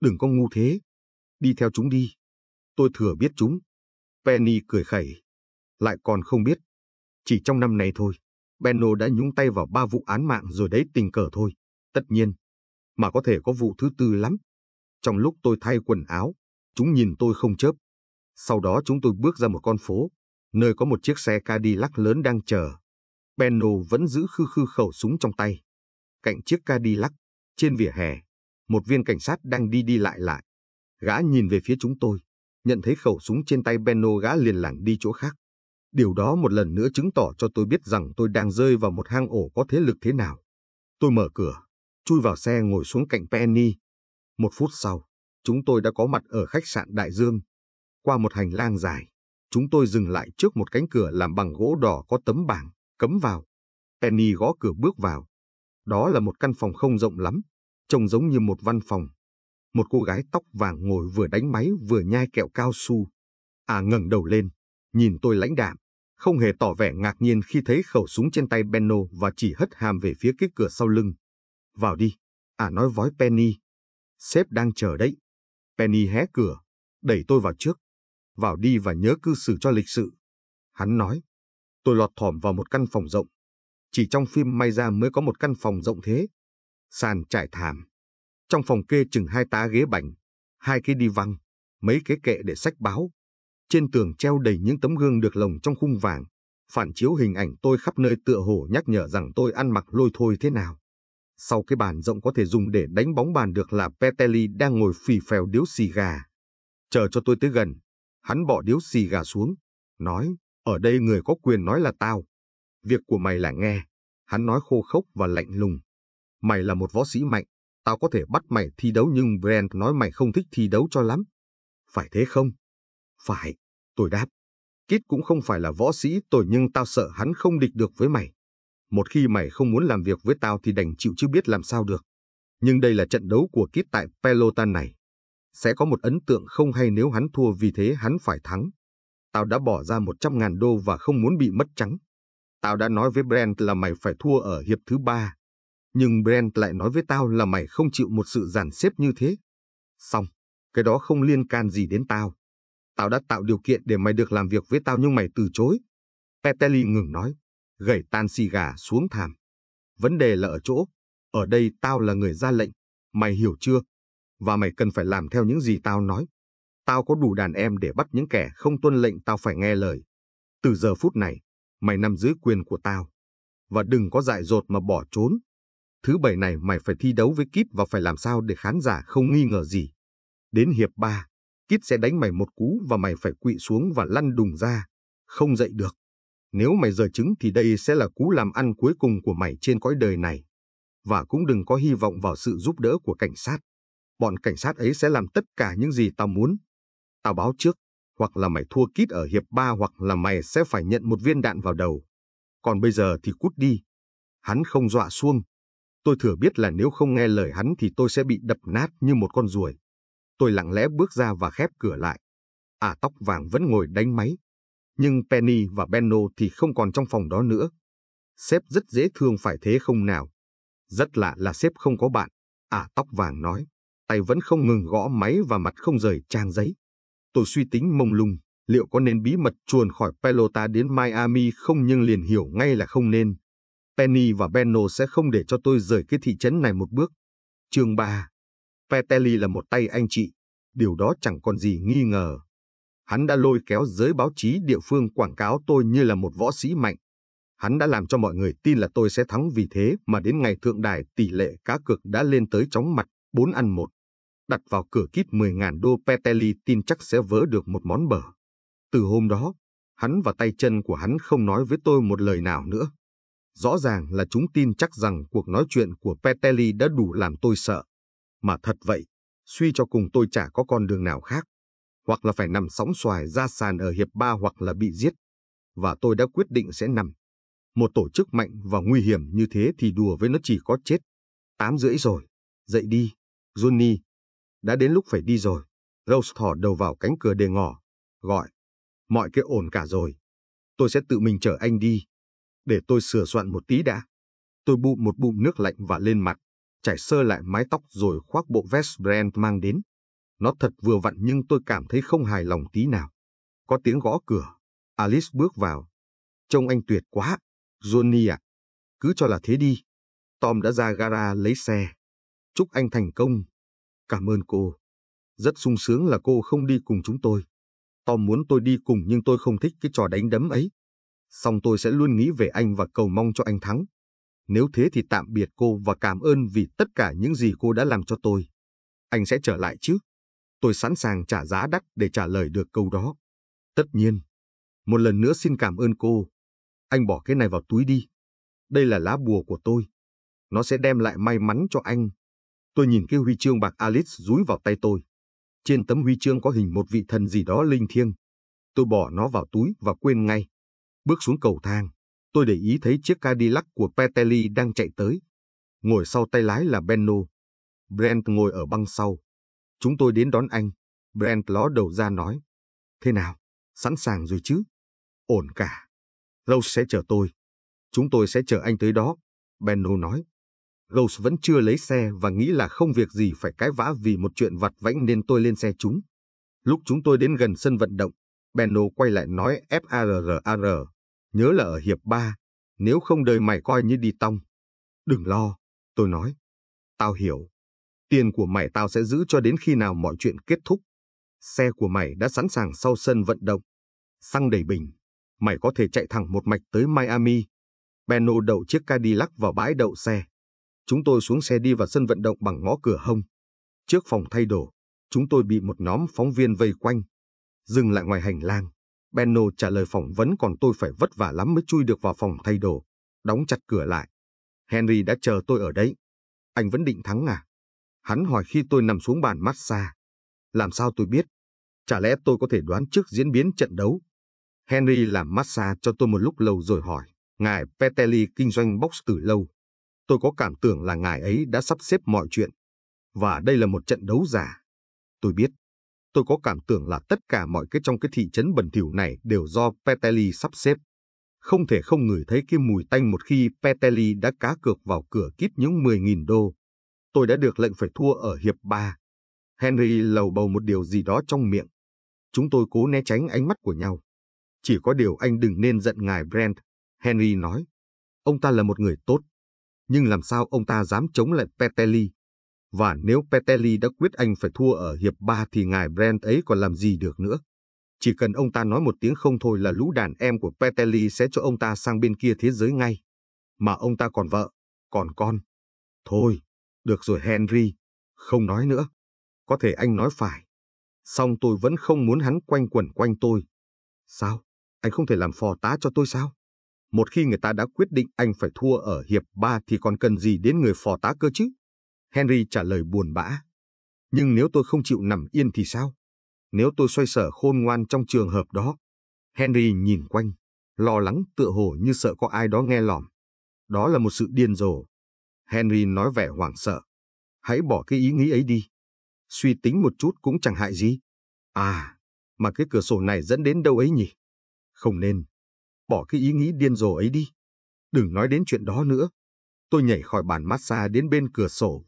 Speaker 1: Đừng có ngu thế. Đi theo chúng đi. Tôi thừa biết chúng. Penny cười khẩy lại còn không biết. Chỉ trong năm này thôi, Benno đã nhúng tay vào ba vụ án mạng rồi đấy tình cờ thôi, tất nhiên. Mà có thể có vụ thứ tư lắm. Trong lúc tôi thay quần áo, chúng nhìn tôi không chớp. Sau đó chúng tôi bước ra một con phố, nơi có một chiếc xe Cadillac lớn đang chờ. Benno vẫn giữ khư khư khẩu súng trong tay. Cạnh chiếc Cadillac, trên vỉa hè, một viên cảnh sát đang đi đi lại lại. Gã nhìn về phía chúng tôi, nhận thấy khẩu súng trên tay Benno gã liền lảng đi chỗ khác. Điều đó một lần nữa chứng tỏ cho tôi biết rằng tôi đang rơi vào một hang ổ có thế lực thế nào. Tôi mở cửa, chui vào xe ngồi xuống cạnh Penny. Một phút sau, chúng tôi đã có mặt ở khách sạn Đại Dương. Qua một hành lang dài, chúng tôi dừng lại trước một cánh cửa làm bằng gỗ đỏ có tấm bảng, cấm vào. Penny gõ cửa bước vào. Đó là một căn phòng không rộng lắm, trông giống như một văn phòng. Một cô gái tóc vàng ngồi vừa đánh máy vừa nhai kẹo cao su. À ngẩng đầu lên, nhìn tôi lãnh đạm, không hề tỏ vẻ ngạc nhiên khi thấy khẩu súng trên tay Benno và chỉ hất hàm về phía cái cửa sau lưng. Vào đi, à nói vói Penny. Sếp đang chờ đấy. Penny hé cửa, đẩy tôi vào trước. Vào đi và nhớ cư xử cho lịch sự. Hắn nói, tôi lọt thỏm vào một căn phòng rộng. Chỉ trong phim may ra mới có một căn phòng rộng thế. Sàn trải thảm. Trong phòng kê chừng hai tá ghế bành, hai cái đi văng, mấy cái kệ để sách báo, trên tường treo đầy những tấm gương được lồng trong khung vàng, phản chiếu hình ảnh tôi khắp nơi tựa hồ nhắc nhở rằng tôi ăn mặc lôi thôi thế nào. Sau cái bàn rộng có thể dùng để đánh bóng bàn được là Petelli đang ngồi phì phèo điếu xì gà. Chờ cho tôi tới gần, hắn bỏ điếu xì gà xuống, nói, ở đây người có quyền nói là tao. Việc của mày là nghe, hắn nói khô khốc và lạnh lùng. Mày là một võ sĩ mạnh, tao có thể bắt mày thi đấu nhưng Brent nói mày không thích thi đấu cho lắm. Phải thế không? Phải, tôi đáp. Kít cũng không phải là võ sĩ tôi nhưng tao sợ hắn không địch được với mày. Một khi mày không muốn làm việc với tao thì đành chịu chứ biết làm sao được. Nhưng đây là trận đấu của Kít tại Pelotan này. Sẽ có một ấn tượng không hay nếu hắn thua vì thế hắn phải thắng. Tao đã bỏ ra 100.000 đô và không muốn bị mất trắng. Tao đã nói với Brent là mày phải thua ở hiệp thứ ba. Nhưng Brent lại nói với tao là mày không chịu một sự giàn xếp như thế. Xong, cái đó không liên can gì đến tao. Tao đã tạo điều kiện để mày được làm việc với tao nhưng mày từ chối. Petelli ngừng nói, gẩy tan xì gà xuống thảm. Vấn đề là ở chỗ, ở đây tao là người ra lệnh, mày hiểu chưa? Và mày cần phải làm theo những gì tao nói. Tao có đủ đàn em để bắt những kẻ không tuân lệnh tao phải nghe lời. Từ giờ phút này, mày nằm dưới quyền của tao. Và đừng có dại dột mà bỏ trốn. Thứ bảy này mày phải thi đấu với kíp và phải làm sao để khán giả không nghi ngờ gì. Đến hiệp ba. Kít sẽ đánh mày một cú và mày phải quỵ xuống và lăn đùng ra, không dậy được. Nếu mày giờ trứng thì đây sẽ là cú làm ăn cuối cùng của mày trên cõi đời này. Và cũng đừng có hy vọng vào sự giúp đỡ của cảnh sát. Bọn cảnh sát ấy sẽ làm tất cả những gì tao muốn. Tao báo trước, hoặc là mày thua Kít ở hiệp 3 hoặc là mày sẽ phải nhận một viên đạn vào đầu. Còn bây giờ thì cút đi. Hắn không dọa xuông. Tôi thừa biết là nếu không nghe lời hắn thì tôi sẽ bị đập nát như một con ruồi. Tôi lặng lẽ bước ra và khép cửa lại. À tóc vàng vẫn ngồi đánh máy. Nhưng Penny và Benno thì không còn trong phòng đó nữa. Sếp rất dễ thương phải thế không nào? Rất lạ là sếp không có bạn. À tóc vàng nói, tay vẫn không ngừng gõ máy và mặt không rời trang giấy. Tôi suy tính mông lung, liệu có nên bí mật chuồn khỏi Pelota đến Miami không nhưng liền hiểu ngay là không nên. Penny và Benno sẽ không để cho tôi rời cái thị trấn này một bước. chương 3 Petelli là một tay anh chị, điều đó chẳng còn gì nghi ngờ. Hắn đã lôi kéo giới báo chí địa phương quảng cáo tôi như là một võ sĩ mạnh. Hắn đã làm cho mọi người tin là tôi sẽ thắng vì thế mà đến ngày thượng đài tỷ lệ cá cược đã lên tới chóng mặt 4 ăn 1. Đặt vào cửa kíp 10.000 đô Petelli tin chắc sẽ vỡ được một món bờ. Từ hôm đó, hắn và tay chân của hắn không nói với tôi một lời nào nữa. Rõ ràng là chúng tin chắc rằng cuộc nói chuyện của Petelli đã đủ làm tôi sợ. Mà thật vậy, suy cho cùng tôi chả có con đường nào khác. Hoặc là phải nằm sóng xoài ra sàn ở hiệp ba hoặc là bị giết. Và tôi đã quyết định sẽ nằm. Một tổ chức mạnh và nguy hiểm như thế thì đùa với nó chỉ có chết. Tám rưỡi rồi. Dậy đi, Johnny. Đã đến lúc phải đi rồi. Rose thỏ đầu vào cánh cửa đề ngỏ. Gọi. Mọi cái ổn cả rồi. Tôi sẽ tự mình chở anh đi. Để tôi sửa soạn một tí đã. Tôi bụng một bụng nước lạnh và lên mặt chải sơ lại mái tóc rồi khoác bộ vest brand mang đến. Nó thật vừa vặn nhưng tôi cảm thấy không hài lòng tí nào. Có tiếng gõ cửa. Alice bước vào. Trông anh tuyệt quá. Johnny ạ. À. Cứ cho là thế đi. Tom đã ra gara lấy xe. Chúc anh thành công. Cảm ơn cô. Rất sung sướng là cô không đi cùng chúng tôi. Tom muốn tôi đi cùng nhưng tôi không thích cái trò đánh đấm ấy. Xong tôi sẽ luôn nghĩ về anh và cầu mong cho anh thắng. Nếu thế thì tạm biệt cô và cảm ơn vì tất cả những gì cô đã làm cho tôi. Anh sẽ trở lại chứ? Tôi sẵn sàng trả giá đắt để trả lời được câu đó. Tất nhiên. Một lần nữa xin cảm ơn cô. Anh bỏ cái này vào túi đi. Đây là lá bùa của tôi. Nó sẽ đem lại may mắn cho anh. Tôi nhìn cái huy chương bạc Alice rúi vào tay tôi. Trên tấm huy chương có hình một vị thần gì đó linh thiêng. Tôi bỏ nó vào túi và quên ngay. Bước xuống cầu thang tôi để ý thấy chiếc Cadillac của Petelli đang chạy tới. Ngồi sau tay lái là Benno. Brent ngồi ở băng sau. Chúng tôi đến đón anh. Brent ló đầu ra nói. Thế nào? Sẵn sàng rồi chứ? Ổn cả. Rose sẽ chờ tôi. Chúng tôi sẽ chờ anh tới đó. Benno nói. Rose vẫn chưa lấy xe và nghĩ là không việc gì phải cái vã vì một chuyện vặt vãnh nên tôi lên xe chúng. Lúc chúng tôi đến gần sân vận động, Benno quay lại nói FARRAR nhớ là ở hiệp ba, nếu không đời mày coi như đi tong. Đừng lo, tôi nói. Tao hiểu. Tiền của mày tao sẽ giữ cho đến khi nào mọi chuyện kết thúc. Xe của mày đã sẵn sàng sau sân vận động. Xăng đầy bình, mày có thể chạy thẳng một mạch tới Miami. Beno đậu chiếc Cadillac vào bãi đậu xe. Chúng tôi xuống xe đi vào sân vận động bằng ngõ cửa hông. Trước phòng thay đồ, chúng tôi bị một nhóm phóng viên vây quanh, dừng lại ngoài hành lang. Benno trả lời phỏng vấn còn tôi phải vất vả lắm mới chui được vào phòng thay đồ, đóng chặt cửa lại. Henry đã chờ tôi ở đấy. Anh vẫn định thắng à? Hắn hỏi khi tôi nằm xuống bàn massage. Làm sao tôi biết? Chả lẽ tôi có thể đoán trước diễn biến trận đấu? Henry làm massage cho tôi một lúc lâu rồi hỏi. Ngài Petelli kinh doanh box từ lâu. Tôi có cảm tưởng là ngài ấy đã sắp xếp mọi chuyện. Và đây là một trận đấu giả. Tôi biết, tôi có cảm tưởng là tất cả mọi cái trong cái thị trấn bẩn thỉu này đều do Petelli sắp xếp. Không thể không ngửi thấy cái mùi tanh một khi Petelli đã cá cược vào cửa kít những 10.000 đô. Tôi đã được lệnh phải thua ở hiệp 3. Henry lầu bầu một điều gì đó trong miệng. Chúng tôi cố né tránh ánh mắt của nhau. Chỉ có điều anh đừng nên giận ngài Brent, Henry nói. Ông ta là một người tốt. Nhưng làm sao ông ta dám chống lại Petelli? Và nếu Petelli đã quyết anh phải thua ở hiệp 3 thì ngài Brent ấy còn làm gì được nữa. Chỉ cần ông ta nói một tiếng không thôi là lũ đàn em của Petelli sẽ cho ông ta sang bên kia thế giới ngay. Mà ông ta còn vợ, còn con. Thôi, được rồi Henry, không nói nữa. Có thể anh nói phải. Xong tôi vẫn không muốn hắn quanh quẩn quanh tôi. Sao? Anh không thể làm phò tá cho tôi sao? Một khi người ta đã quyết định anh phải thua ở hiệp 3 thì còn cần gì đến người phò tá cơ chứ? Henry trả lời buồn bã. Nhưng nếu tôi không chịu nằm yên thì sao? Nếu tôi xoay sở khôn ngoan trong trường hợp đó. Henry nhìn quanh, lo lắng tựa hồ như sợ có ai đó nghe lỏm. Đó là một sự điên rồ. Henry nói vẻ hoảng sợ. Hãy bỏ cái ý nghĩ ấy đi. Suy tính một chút cũng chẳng hại gì. À, mà cái cửa sổ này dẫn đến đâu ấy nhỉ? Không nên. Bỏ cái ý nghĩ điên rồ ấy đi. Đừng nói đến chuyện đó nữa. Tôi nhảy khỏi bàn massage đến bên cửa sổ,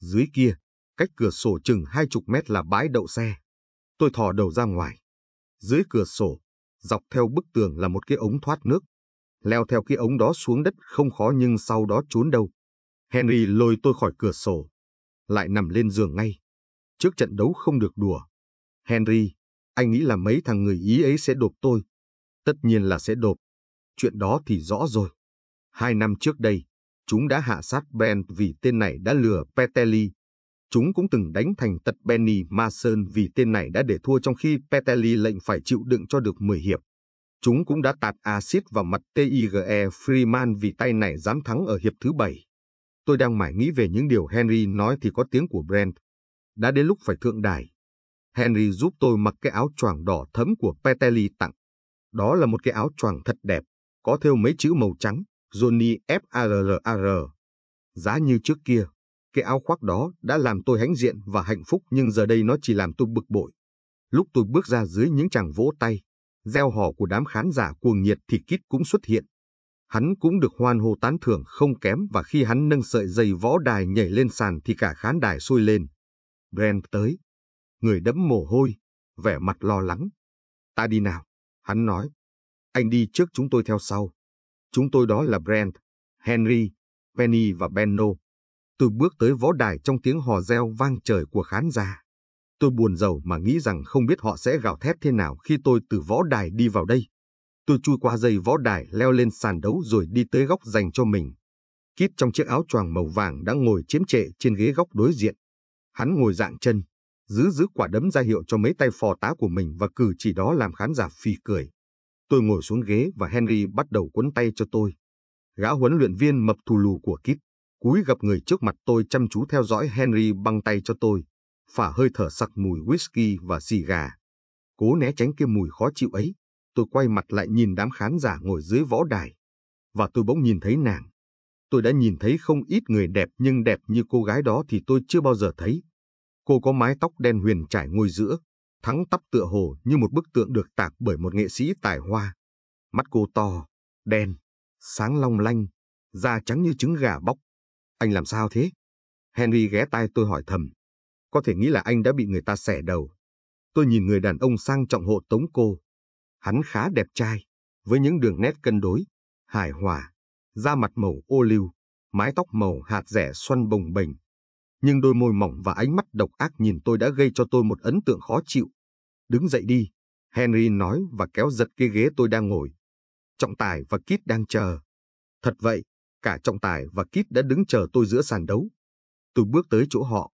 Speaker 1: dưới kia, cách cửa sổ chừng hai chục mét là bãi đậu xe. Tôi thò đầu ra ngoài. Dưới cửa sổ, dọc theo bức tường là một cái ống thoát nước. Leo theo cái ống đó xuống đất không khó nhưng sau đó trốn đâu. Henry lôi tôi khỏi cửa sổ. Lại nằm lên giường ngay. Trước trận đấu không được đùa. Henry, anh nghĩ là mấy thằng người Ý ấy sẽ đột tôi. Tất nhiên là sẽ đột. Chuyện đó thì rõ rồi. Hai năm trước đây, Chúng đã hạ sát Ben vì tên này đã lừa Peteli. Chúng cũng từng đánh thành tật Benny Mason vì tên này đã để thua trong khi Peteli lệnh phải chịu đựng cho được 10 hiệp. Chúng cũng đã tạt axit vào mặt TIGE Freeman vì tay này dám thắng ở hiệp thứ 7. Tôi đang mải nghĩ về những điều Henry nói thì có tiếng của Brent. Đã đến lúc phải thượng đài. Henry giúp tôi mặc cái áo choàng đỏ thấm của Peteli tặng. Đó là một cái áo choàng thật đẹp, có thêu mấy chữ màu trắng. Johnny R Giá như trước kia, cái áo khoác đó đã làm tôi hãnh diện và hạnh phúc nhưng giờ đây nó chỉ làm tôi bực bội. Lúc tôi bước ra dưới những chàng vỗ tay, gieo hò của đám khán giả cuồng nhiệt thì Kit cũng xuất hiện. Hắn cũng được hoan hô tán thưởng không kém và khi hắn nâng sợi dây võ đài nhảy lên sàn thì cả khán đài sôi lên. Brent tới. Người đẫm mồ hôi, vẻ mặt lo lắng. Ta đi nào, hắn nói. Anh đi trước chúng tôi theo sau. Chúng tôi đó là Brent, Henry, Penny và Benno. Tôi bước tới võ đài trong tiếng hò reo vang trời của khán giả. Tôi buồn rầu mà nghĩ rằng không biết họ sẽ gào thét thế nào khi tôi từ võ đài đi vào đây. Tôi chui qua dây võ đài leo lên sàn đấu rồi đi tới góc dành cho mình. Kít trong chiếc áo choàng màu vàng đã ngồi chiếm trệ trên ghế góc đối diện. Hắn ngồi dạng chân, giữ giữ quả đấm ra hiệu cho mấy tay phò tá của mình và cử chỉ đó làm khán giả phì cười. Tôi ngồi xuống ghế và Henry bắt đầu quấn tay cho tôi. Gã huấn luyện viên mập thù lù của Kit, cúi gặp người trước mặt tôi chăm chú theo dõi Henry băng tay cho tôi, phả hơi thở sặc mùi whisky và xì gà. Cố né tránh cái mùi khó chịu ấy, tôi quay mặt lại nhìn đám khán giả ngồi dưới võ đài. Và tôi bỗng nhìn thấy nàng. Tôi đã nhìn thấy không ít người đẹp nhưng đẹp như cô gái đó thì tôi chưa bao giờ thấy. Cô có mái tóc đen huyền trải ngôi giữa, thắng tắp tựa hồ như một bức tượng được tạc bởi một nghệ sĩ tài hoa. Mắt cô to, đen, sáng long lanh, da trắng như trứng gà bóc. Anh làm sao thế? Henry ghé tai tôi hỏi thầm. Có thể nghĩ là anh đã bị người ta xẻ đầu. Tôi nhìn người đàn ông sang trọng hộ tống cô. Hắn khá đẹp trai, với những đường nét cân đối, hài hòa, da mặt màu ô liu, mái tóc màu hạt rẻ xoăn bồng bềnh, nhưng đôi môi mỏng và ánh mắt độc ác nhìn tôi đã gây cho tôi một ấn tượng khó chịu. Đứng dậy đi, Henry nói và kéo giật cái ghế tôi đang ngồi. Trọng Tài và Kit đang chờ. Thật vậy, cả Trọng Tài và Kit đã đứng chờ tôi giữa sàn đấu. Tôi bước tới chỗ họ.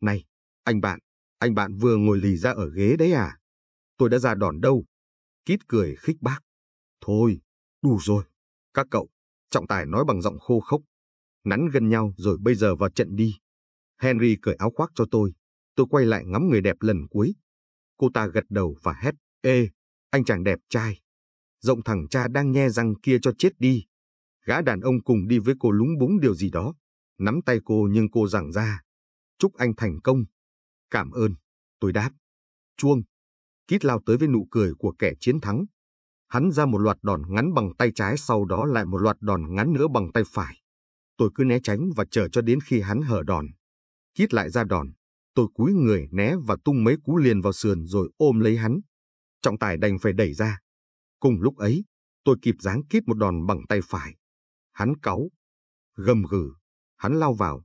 Speaker 1: Này, anh bạn, anh bạn vừa ngồi lì ra ở ghế đấy à? Tôi đã ra đòn đâu? Kit cười khích bác. Thôi, đủ rồi. Các cậu, Trọng Tài nói bằng giọng khô khốc. Nắn gần nhau rồi bây giờ vào trận đi. Henry cởi áo khoác cho tôi. Tôi quay lại ngắm người đẹp lần cuối. Cô ta gật đầu và hét, Ê, anh chàng đẹp trai. Rộng thằng cha đang nghe răng kia cho chết đi. Gã đàn ông cùng đi với cô lúng búng điều gì đó. Nắm tay cô nhưng cô giảng ra. Chúc anh thành công. Cảm ơn. Tôi đáp. Chuông. Kít lao tới với nụ cười của kẻ chiến thắng. Hắn ra một loạt đòn ngắn bằng tay trái sau đó lại một loạt đòn ngắn nữa bằng tay phải. Tôi cứ né tránh và chờ cho đến khi hắn hở đòn. Kít lại ra đòn, tôi cúi người né và tung mấy cú liền vào sườn rồi ôm lấy hắn. Trọng tài đành phải đẩy ra. Cùng lúc ấy, tôi kịp giáng kít một đòn bằng tay phải. Hắn cáu, gầm gừ, hắn lao vào.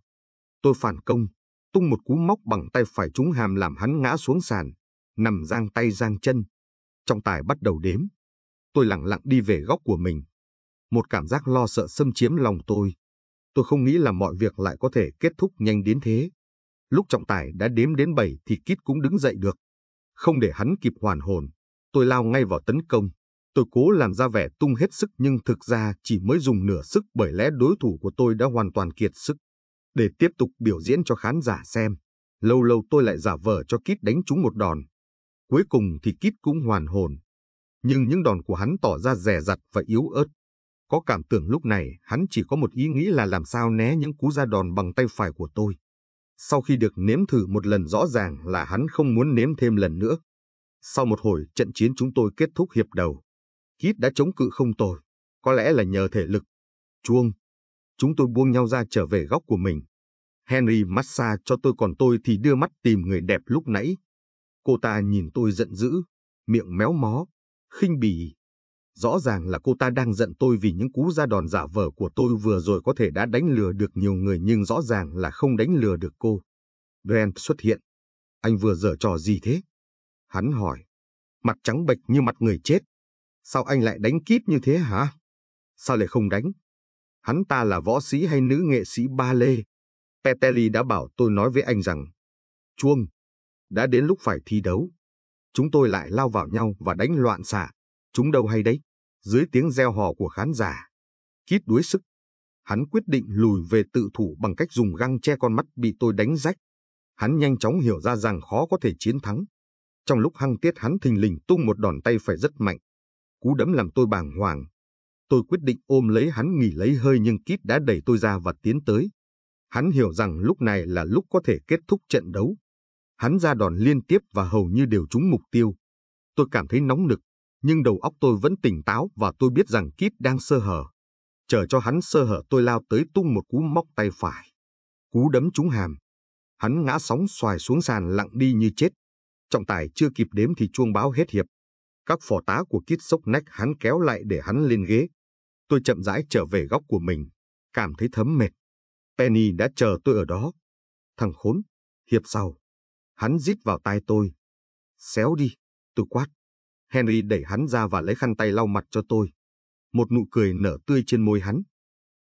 Speaker 1: Tôi phản công, tung một cú móc bằng tay phải trúng hàm làm hắn ngã xuống sàn, nằm giang tay giang chân. Trọng tài bắt đầu đếm. Tôi lặng lặng đi về góc của mình. Một cảm giác lo sợ xâm chiếm lòng tôi. Tôi không nghĩ là mọi việc lại có thể kết thúc nhanh đến thế. Lúc trọng tài đã đếm đến 7 thì Kít cũng đứng dậy được. Không để hắn kịp hoàn hồn, tôi lao ngay vào tấn công. Tôi cố làm ra vẻ tung hết sức nhưng thực ra chỉ mới dùng nửa sức bởi lẽ đối thủ của tôi đã hoàn toàn kiệt sức. Để tiếp tục biểu diễn cho khán giả xem, lâu lâu tôi lại giả vờ cho Kít đánh trúng một đòn. Cuối cùng thì Kít cũng hoàn hồn. Nhưng những đòn của hắn tỏ ra rẻ rặt và yếu ớt. Có cảm tưởng lúc này hắn chỉ có một ý nghĩ là làm sao né những cú ra đòn bằng tay phải của tôi. Sau khi được nếm thử một lần rõ ràng là hắn không muốn nếm thêm lần nữa. Sau một hồi trận chiến chúng tôi kết thúc hiệp đầu. Kít đã chống cự không tồi, có lẽ là nhờ thể lực. Chuông. Chúng tôi buông nhau ra trở về góc của mình. Henry massage cho tôi còn tôi thì đưa mắt tìm người đẹp lúc nãy. Cô ta nhìn tôi giận dữ, miệng méo mó, khinh bỉ, Rõ ràng là cô ta đang giận tôi vì những cú ra đòn giả vờ của tôi vừa rồi có thể đã đánh lừa được nhiều người nhưng rõ ràng là không đánh lừa được cô. Brent xuất hiện. Anh vừa dở trò gì thế? Hắn hỏi. Mặt trắng bệch như mặt người chết. Sao anh lại đánh kíp như thế hả? Sao lại không đánh? Hắn ta là võ sĩ hay nữ nghệ sĩ ba lê? Petelli đã bảo tôi nói với anh rằng Chuông, đã đến lúc phải thi đấu. Chúng tôi lại lao vào nhau và đánh loạn xạ. Chúng đâu hay đấy. Dưới tiếng reo hò của khán giả, kít đuối sức, hắn quyết định lùi về tự thủ bằng cách dùng găng che con mắt bị tôi đánh rách. Hắn nhanh chóng hiểu ra rằng khó có thể chiến thắng. Trong lúc hăng tiết hắn thình lình tung một đòn tay phải rất mạnh. Cú đấm làm tôi bàng hoàng. Tôi quyết định ôm lấy hắn nghỉ lấy hơi nhưng kít đã đẩy tôi ra và tiến tới. Hắn hiểu rằng lúc này là lúc có thể kết thúc trận đấu. Hắn ra đòn liên tiếp và hầu như đều trúng mục tiêu. Tôi cảm thấy nóng nực nhưng đầu óc tôi vẫn tỉnh táo và tôi biết rằng Kit đang sơ hở. Chờ cho hắn sơ hở tôi lao tới tung một cú móc tay phải. Cú đấm trúng hàm. Hắn ngã sóng xoài xuống sàn lặng đi như chết. Trọng tài chưa kịp đếm thì chuông báo hết hiệp. Các phò tá của Kit sốc nách hắn kéo lại để hắn lên ghế. Tôi chậm rãi trở về góc của mình, cảm thấy thấm mệt. Penny đã chờ tôi ở đó. Thằng khốn, hiệp sau. Hắn rít vào tai tôi. Xéo đi, tôi quát. Henry đẩy hắn ra và lấy khăn tay lau mặt cho tôi. Một nụ cười nở tươi trên môi hắn.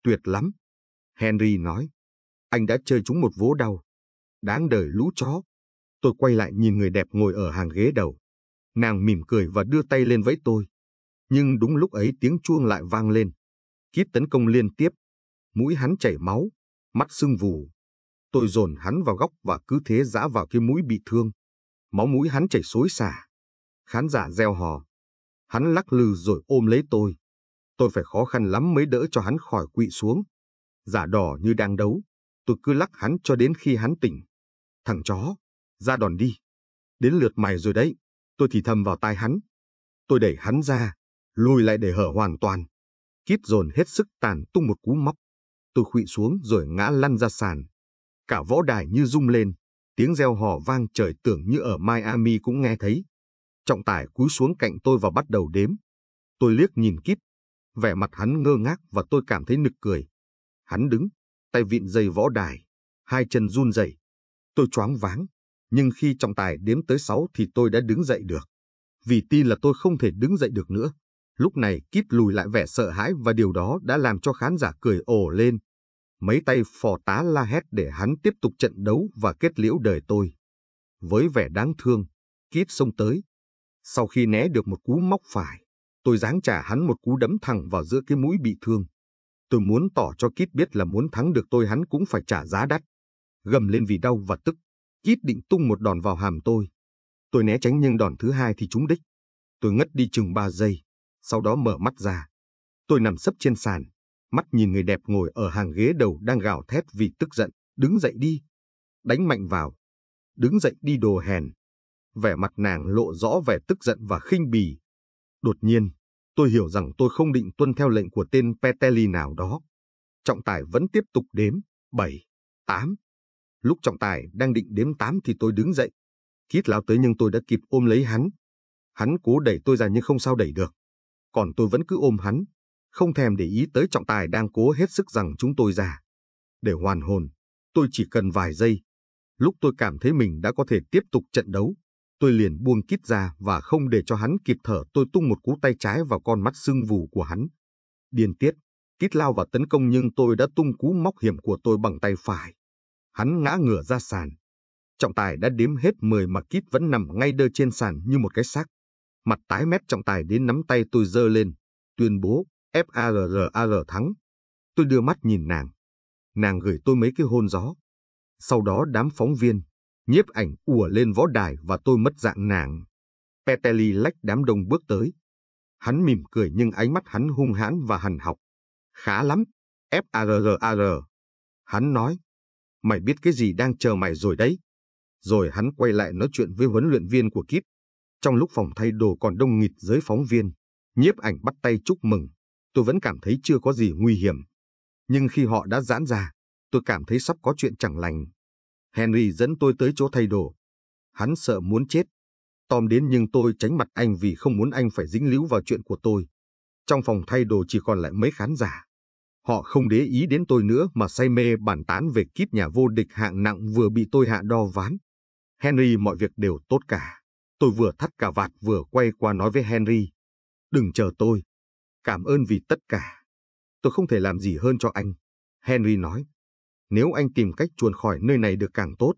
Speaker 1: Tuyệt lắm. Henry nói. Anh đã chơi chúng một vố đau. Đáng đời lũ chó. Tôi quay lại nhìn người đẹp ngồi ở hàng ghế đầu. Nàng mỉm cười và đưa tay lên vẫy tôi. Nhưng đúng lúc ấy tiếng chuông lại vang lên. Kít tấn công liên tiếp. Mũi hắn chảy máu, mắt sưng vù. Tôi dồn hắn vào góc và cứ thế giã vào cái mũi bị thương. Máu mũi hắn chảy xối xả. Khán giả reo hò. Hắn lắc lư rồi ôm lấy tôi. Tôi phải khó khăn lắm mới đỡ cho hắn khỏi quỵ xuống. Giả đỏ như đang đấu. Tôi cứ lắc hắn cho đến khi hắn tỉnh. Thằng chó, ra đòn đi. Đến lượt mày rồi đấy. Tôi thì thầm vào tai hắn. Tôi đẩy hắn ra, lùi lại để hở hoàn toàn. Kít dồn hết sức tàn tung một cú móc. Tôi khụy xuống rồi ngã lăn ra sàn. Cả võ đài như rung lên, tiếng reo hò vang trời tưởng như ở Miami cũng nghe thấy. Trọng tải cúi xuống cạnh tôi và bắt đầu đếm. Tôi liếc nhìn kíp. Vẻ mặt hắn ngơ ngác và tôi cảm thấy nực cười. Hắn đứng, tay vịn dây võ đài, hai chân run rẩy. Tôi choáng váng, nhưng khi trọng tài đếm tới sáu thì tôi đã đứng dậy được. Vì tin là tôi không thể đứng dậy được nữa. Lúc này kíp lùi lại vẻ sợ hãi và điều đó đã làm cho khán giả cười ồ lên. Mấy tay phò tá la hét để hắn tiếp tục trận đấu và kết liễu đời tôi. Với vẻ đáng thương, kíp xông tới, sau khi né được một cú móc phải, tôi giáng trả hắn một cú đấm thẳng vào giữa cái mũi bị thương. Tôi muốn tỏ cho Kít biết là muốn thắng được tôi hắn cũng phải trả giá đắt. Gầm lên vì đau và tức, Kít định tung một đòn vào hàm tôi. Tôi né tránh nhưng đòn thứ hai thì trúng đích. Tôi ngất đi chừng ba giây, sau đó mở mắt ra. Tôi nằm sấp trên sàn, mắt nhìn người đẹp ngồi ở hàng ghế đầu đang gào thét vì tức giận, đứng dậy đi. Đánh mạnh vào. Đứng dậy đi đồ hèn, vẻ mặt nàng lộ rõ vẻ tức giận và khinh bỉ. Đột nhiên, tôi hiểu rằng tôi không định tuân theo lệnh của tên Peteli nào đó. Trọng tài vẫn tiếp tục đếm, 7, 8. Lúc trọng tài đang định đếm 8 thì tôi đứng dậy. Kít lao tới nhưng tôi đã kịp ôm lấy hắn. Hắn cố đẩy tôi ra nhưng không sao đẩy được. Còn tôi vẫn cứ ôm hắn, không thèm để ý tới trọng tài đang cố hết sức rằng chúng tôi già. Để hoàn hồn, tôi chỉ cần vài giây. Lúc tôi cảm thấy mình đã có thể tiếp tục trận đấu, tôi liền buông kít ra và không để cho hắn kịp thở tôi tung một cú tay trái vào con mắt sưng vù của hắn. Điên tiết, kít lao vào tấn công nhưng tôi đã tung cú móc hiểm của tôi bằng tay phải. Hắn ngã ngửa ra sàn. Trọng tài đã đếm hết mười mà kít vẫn nằm ngay đơ trên sàn như một cái xác. Mặt tái mét trọng tài đến nắm tay tôi dơ lên, tuyên bố FARRAR thắng. Tôi đưa mắt nhìn nàng. Nàng gửi tôi mấy cái hôn gió. Sau đó đám phóng viên, nhiếp ảnh ùa lên võ đài và tôi mất dạng nàng. Peteli lách đám đông bước tới. Hắn mỉm cười nhưng ánh mắt hắn hung hãn và hằn học. Khá lắm, F R A R. Hắn nói, mày biết cái gì đang chờ mày rồi đấy. Rồi hắn quay lại nói chuyện với huấn luyện viên của kíp. Trong lúc phòng thay đồ còn đông nghịt giới phóng viên, nhiếp ảnh bắt tay chúc mừng. Tôi vẫn cảm thấy chưa có gì nguy hiểm. Nhưng khi họ đã giãn ra, tôi cảm thấy sắp có chuyện chẳng lành. Henry dẫn tôi tới chỗ thay đồ. Hắn sợ muốn chết. Tom đến nhưng tôi tránh mặt anh vì không muốn anh phải dính líu vào chuyện của tôi. Trong phòng thay đồ chỉ còn lại mấy khán giả. Họ không để ý đến tôi nữa mà say mê bàn tán về kíp nhà vô địch hạng nặng vừa bị tôi hạ đo ván. Henry mọi việc đều tốt cả. Tôi vừa thắt cà vạt vừa quay qua nói với Henry. Đừng chờ tôi. Cảm ơn vì tất cả. Tôi không thể làm gì hơn cho anh. Henry nói nếu anh tìm cách chuồn khỏi nơi này được càng tốt.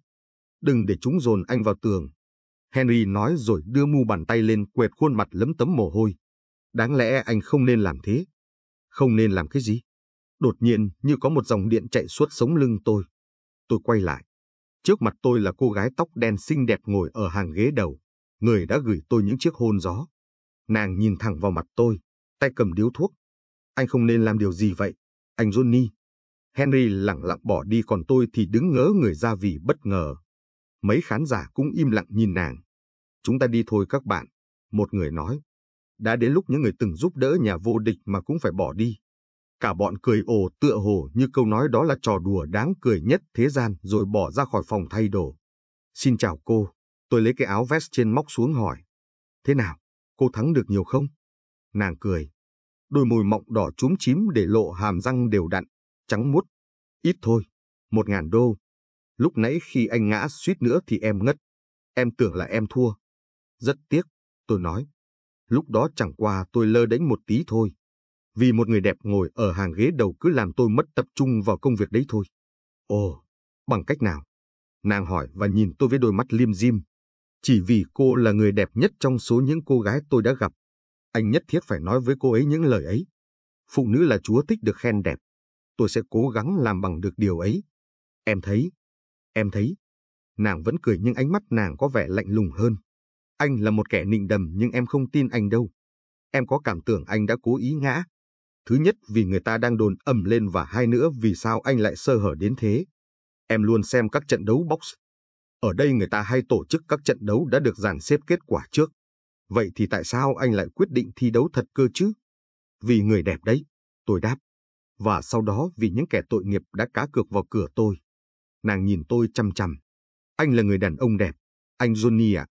Speaker 1: Đừng để chúng dồn anh vào tường. Henry nói rồi đưa mu bàn tay lên quẹt khuôn mặt lấm tấm mồ hôi. Đáng lẽ anh không nên làm thế. Không nên làm cái gì? Đột nhiên như có một dòng điện chạy suốt sống lưng tôi. Tôi quay lại. Trước mặt tôi là cô gái tóc đen xinh đẹp ngồi ở hàng ghế đầu. Người đã gửi tôi những chiếc hôn gió. Nàng nhìn thẳng vào mặt tôi, tay cầm điếu thuốc. Anh không nên làm điều gì vậy, anh Johnny. Henry lặng lặng bỏ đi còn tôi thì đứng ngỡ người ra vì bất ngờ. Mấy khán giả cũng im lặng nhìn nàng. Chúng ta đi thôi các bạn, một người nói. Đã đến lúc những người từng giúp đỡ nhà vô địch mà cũng phải bỏ đi. Cả bọn cười ồ tựa hồ như câu nói đó là trò đùa đáng cười nhất thế gian rồi bỏ ra khỏi phòng thay đồ. Xin chào cô, tôi lấy cái áo vest trên móc xuống hỏi. Thế nào, cô thắng được nhiều không? Nàng cười. Đôi môi mọng đỏ trúng chím để lộ hàm răng đều đặn trắng muốt. Ít thôi, một ngàn đô. Lúc nãy khi anh ngã suýt nữa thì em ngất. Em tưởng là em thua. Rất tiếc, tôi nói. Lúc đó chẳng qua tôi lơ đánh một tí thôi. Vì một người đẹp ngồi ở hàng ghế đầu cứ làm tôi mất tập trung vào công việc đấy thôi. Ồ, bằng cách nào? Nàng hỏi và nhìn tôi với đôi mắt liêm diêm. Chỉ vì cô là người đẹp nhất trong số những cô gái tôi đã gặp. Anh nhất thiết phải nói với cô ấy những lời ấy. Phụ nữ là chúa thích được khen đẹp tôi sẽ cố gắng làm bằng được điều ấy. Em thấy, em thấy. Nàng vẫn cười nhưng ánh mắt nàng có vẻ lạnh lùng hơn. Anh là một kẻ nịnh đầm nhưng em không tin anh đâu. Em có cảm tưởng anh đã cố ý ngã. Thứ nhất vì người ta đang đồn ầm lên và hai nữa vì sao anh lại sơ hở đến thế. Em luôn xem các trận đấu box. Ở đây người ta hay tổ chức các trận đấu đã được dàn xếp kết quả trước. Vậy thì tại sao anh lại quyết định thi đấu thật cơ chứ? Vì người đẹp đấy, tôi đáp và sau đó vì những kẻ tội nghiệp đã cá cược vào cửa tôi. Nàng nhìn tôi chăm chăm. Anh là người đàn ông đẹp. Anh Johnny ạ. À?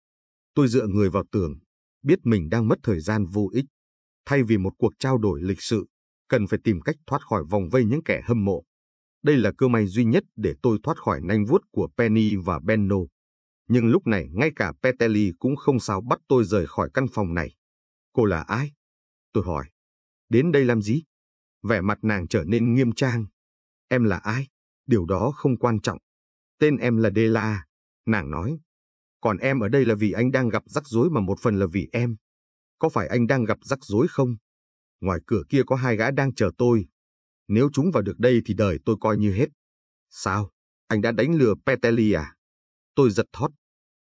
Speaker 1: Tôi dựa người vào tường, biết mình đang mất thời gian vô ích. Thay vì một cuộc trao đổi lịch sự, cần phải tìm cách thoát khỏi vòng vây những kẻ hâm mộ. Đây là cơ may duy nhất để tôi thoát khỏi nanh vuốt của Penny và Benno. Nhưng lúc này ngay cả Petelli cũng không sao bắt tôi rời khỏi căn phòng này. Cô là ai? Tôi hỏi. Đến đây làm gì? vẻ mặt nàng trở nên nghiêm trang. Em là ai? Điều đó không quan trọng. Tên em là Dela, nàng nói. Còn em ở đây là vì anh đang gặp rắc rối mà một phần là vì em. Có phải anh đang gặp rắc rối không? Ngoài cửa kia có hai gã đang chờ tôi. Nếu chúng vào được đây thì đời tôi coi như hết. Sao? Anh đã đánh lừa Peteli à? Tôi giật thót.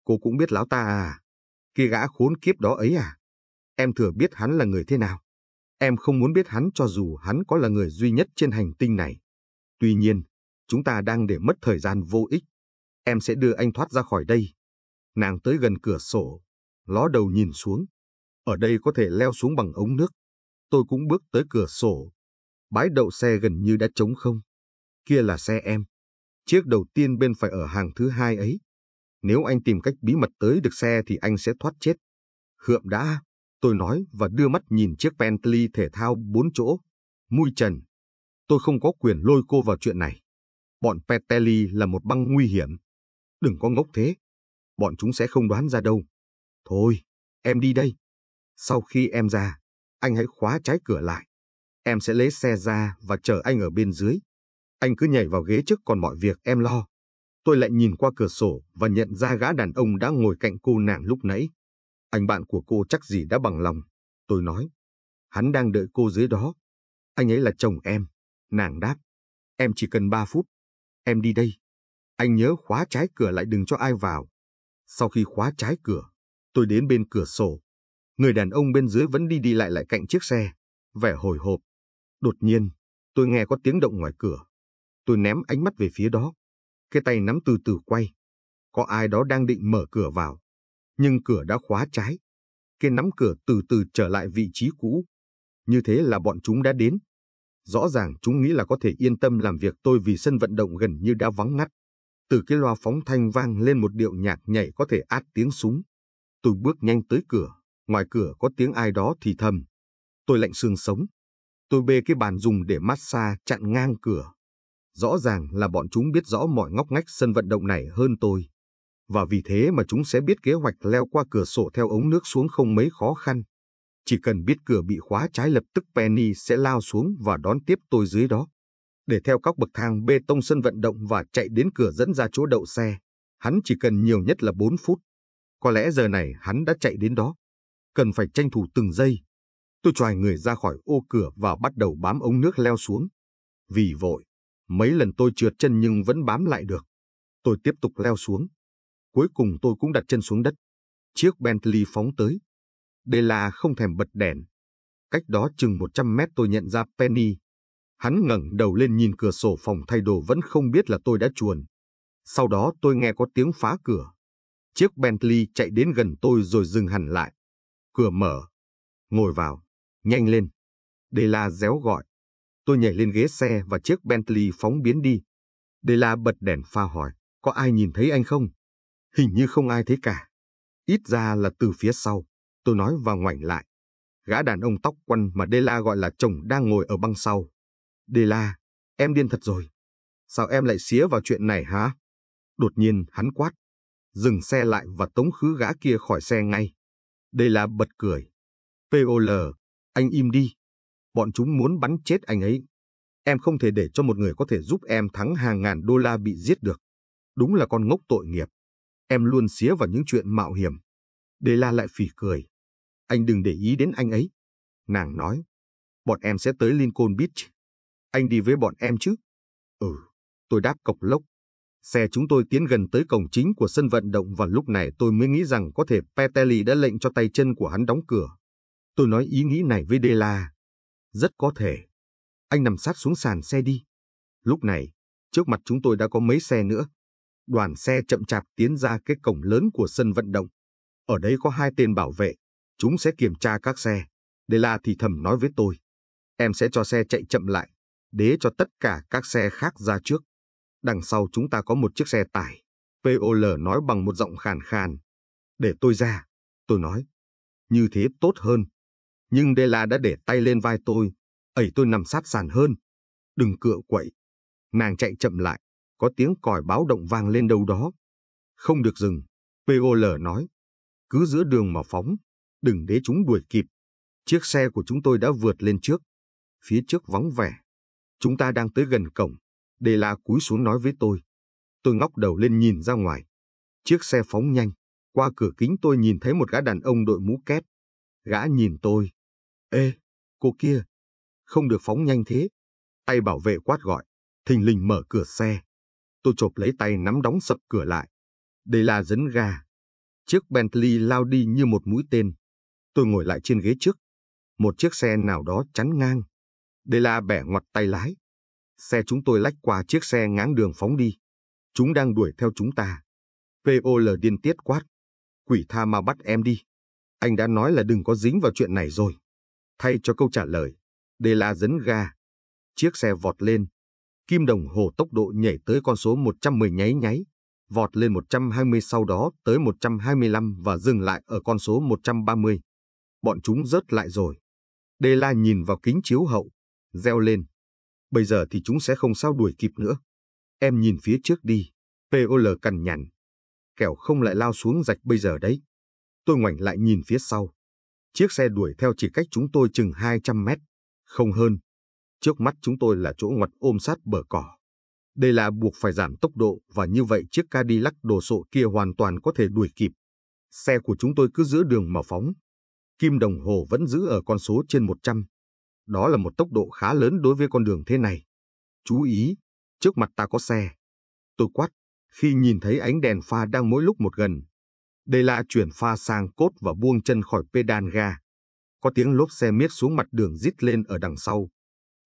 Speaker 1: Cô cũng biết lão ta à? Kia gã khốn kiếp đó ấy à? Em thừa biết hắn là người thế nào? Em không muốn biết hắn cho dù hắn có là người duy nhất trên hành tinh này. Tuy nhiên, chúng ta đang để mất thời gian vô ích. Em sẽ đưa anh thoát ra khỏi đây. Nàng tới gần cửa sổ, ló đầu nhìn xuống. Ở đây có thể leo xuống bằng ống nước. Tôi cũng bước tới cửa sổ. Bãi đậu xe gần như đã trống không. Kia là xe em. Chiếc đầu tiên bên phải ở hàng thứ hai ấy. Nếu anh tìm cách bí mật tới được xe thì anh sẽ thoát chết. Hượm đã. Tôi nói và đưa mắt nhìn chiếc Bentley thể thao bốn chỗ. Mui trần. Tôi không có quyền lôi cô vào chuyện này. Bọn Petelli là một băng nguy hiểm. Đừng có ngốc thế. Bọn chúng sẽ không đoán ra đâu. Thôi, em đi đây. Sau khi em ra, anh hãy khóa trái cửa lại. Em sẽ lấy xe ra và chờ anh ở bên dưới. Anh cứ nhảy vào ghế trước còn mọi việc em lo. Tôi lại nhìn qua cửa sổ và nhận ra gã đàn ông đã ngồi cạnh cô nàng lúc nãy. Anh bạn của cô chắc gì đã bằng lòng. Tôi nói, hắn đang đợi cô dưới đó. Anh ấy là chồng em. Nàng đáp, em chỉ cần ba phút. Em đi đây. Anh nhớ khóa trái cửa lại đừng cho ai vào. Sau khi khóa trái cửa, tôi đến bên cửa sổ. Người đàn ông bên dưới vẫn đi đi lại lại cạnh chiếc xe, vẻ hồi hộp. Đột nhiên, tôi nghe có tiếng động ngoài cửa. Tôi ném ánh mắt về phía đó. Cái tay nắm từ từ quay. Có ai đó đang định mở cửa vào nhưng cửa đã khóa trái. Kia nắm cửa từ từ trở lại vị trí cũ. Như thế là bọn chúng đã đến. Rõ ràng chúng nghĩ là có thể yên tâm làm việc tôi vì sân vận động gần như đã vắng ngắt. Từ cái loa phóng thanh vang lên một điệu nhạc nhảy có thể át tiếng súng. Tôi bước nhanh tới cửa, ngoài cửa có tiếng ai đó thì thầm. Tôi lạnh xương sống. Tôi bê cái bàn dùng để massage chặn ngang cửa. Rõ ràng là bọn chúng biết rõ mọi ngóc ngách sân vận động này hơn tôi và vì thế mà chúng sẽ biết kế hoạch leo qua cửa sổ theo ống nước xuống không mấy khó khăn. Chỉ cần biết cửa bị khóa trái lập tức Penny sẽ lao xuống và đón tiếp tôi dưới đó. Để theo các bậc thang bê tông sân vận động và chạy đến cửa dẫn ra chỗ đậu xe, hắn chỉ cần nhiều nhất là 4 phút. Có lẽ giờ này hắn đã chạy đến đó. Cần phải tranh thủ từng giây. Tôi choài người ra khỏi ô cửa và bắt đầu bám ống nước leo xuống. Vì vội, mấy lần tôi trượt chân nhưng vẫn bám lại được. Tôi tiếp tục leo xuống, Cuối cùng tôi cũng đặt chân xuống đất. Chiếc Bentley phóng tới. Đây là không thèm bật đèn. Cách đó chừng 100 mét tôi nhận ra Penny. Hắn ngẩng đầu lên nhìn cửa sổ phòng thay đồ vẫn không biết là tôi đã chuồn. Sau đó tôi nghe có tiếng phá cửa. Chiếc Bentley chạy đến gần tôi rồi dừng hẳn lại. Cửa mở. Ngồi vào. Nhanh lên. Đề la réo gọi. Tôi nhảy lên ghế xe và chiếc Bentley phóng biến đi. Đề la bật đèn pha hỏi. Có ai nhìn thấy anh không? Hình như không ai thấy cả. Ít ra là từ phía sau, tôi nói và ngoảnh lại. Gã đàn ông tóc quăn mà Dela gọi là chồng đang ngồi ở băng sau. Dela, em điên thật rồi. Sao em lại xía vào chuyện này hả? Đột nhiên hắn quát. Dừng xe lại và tống khứ gã kia khỏi xe ngay. Dela bật cười. P O L anh im đi. Bọn chúng muốn bắn chết anh ấy. Em không thể để cho một người có thể giúp em thắng hàng ngàn đô la bị giết được. Đúng là con ngốc tội nghiệp. Em luôn xía vào những chuyện mạo hiểm. Đề La lại phỉ cười. Anh đừng để ý đến anh ấy. Nàng nói. Bọn em sẽ tới Lincoln Beach. Anh đi với bọn em chứ? Ừ, tôi đáp cộc lốc. Xe chúng tôi tiến gần tới cổng chính của sân vận động và lúc này tôi mới nghĩ rằng có thể Petelli đã lệnh cho tay chân của hắn đóng cửa. Tôi nói ý nghĩ này với Dela. Rất có thể. Anh nằm sát xuống sàn xe đi. Lúc này, trước mặt chúng tôi đã có mấy xe nữa đoàn xe chậm chạp tiến ra cái cổng lớn của sân vận động. Ở đấy có hai tên bảo vệ, chúng sẽ kiểm tra các xe. Đê La thì thầm nói với tôi. Em sẽ cho xe chạy chậm lại, để cho tất cả các xe khác ra trước. Đằng sau chúng ta có một chiếc xe tải. POL nói bằng một giọng khàn khàn. Để tôi ra, tôi nói. Như thế tốt hơn. Nhưng Đê La đã để tay lên vai tôi, ẩy tôi nằm sát sàn hơn. Đừng cựa quậy. Nàng chạy chậm lại, có tiếng còi báo động vang lên đâu đó. Không được dừng, POL nói. Cứ giữa đường mà phóng, đừng để chúng đuổi kịp. Chiếc xe của chúng tôi đã vượt lên trước. Phía trước vắng vẻ. Chúng ta đang tới gần cổng. Đề la cúi xuống nói với tôi. Tôi ngóc đầu lên nhìn ra ngoài. Chiếc xe phóng nhanh. Qua cửa kính tôi nhìn thấy một gã đàn ông đội mũ kép. Gã nhìn tôi. Ê, cô kia. Không được phóng nhanh thế. Tay bảo vệ quát gọi. Thình lình mở cửa xe. Tôi chộp lấy tay nắm đóng sập cửa lại. Đây là dấn ga. Chiếc Bentley lao đi như một mũi tên. Tôi ngồi lại trên ghế trước. Một chiếc xe nào đó chắn ngang. Đây là bẻ ngoặt tay lái. Xe chúng tôi lách qua chiếc xe ngáng đường phóng đi. Chúng đang đuổi theo chúng ta. v.o.l điên tiết quát. Quỷ tha mà bắt em đi. Anh đã nói là đừng có dính vào chuyện này rồi. Thay cho câu trả lời, đây là dấn ga. Chiếc xe vọt lên, Kim đồng hồ tốc độ nhảy tới con số 110 nháy nháy, vọt lên 120 sau đó tới 125 và dừng lại ở con số 130. Bọn chúng rớt lại rồi. Đê La nhìn vào kính chiếu hậu, reo lên. Bây giờ thì chúng sẽ không sao đuổi kịp nữa. Em nhìn phía trước đi, P O L cằn nhằn. Kẻo không lại lao xuống rạch bây giờ đấy. Tôi ngoảnh lại nhìn phía sau. Chiếc xe đuổi theo chỉ cách chúng tôi chừng 200 mét, không hơn. Trước mắt chúng tôi là chỗ ngoặt ôm sát bờ cỏ. Đây là buộc phải giảm tốc độ và như vậy chiếc Cadillac đồ sộ kia hoàn toàn có thể đuổi kịp. Xe của chúng tôi cứ giữa đường mà phóng. Kim đồng hồ vẫn giữ ở con số trên 100. Đó là một tốc độ khá lớn đối với con đường thế này. Chú ý, trước mặt ta có xe. Tôi quát, khi nhìn thấy ánh đèn pha đang mỗi lúc một gần. Đây là chuyển pha sang cốt và buông chân khỏi pedal ga. Có tiếng lốp xe miết xuống mặt đường rít lên ở đằng sau,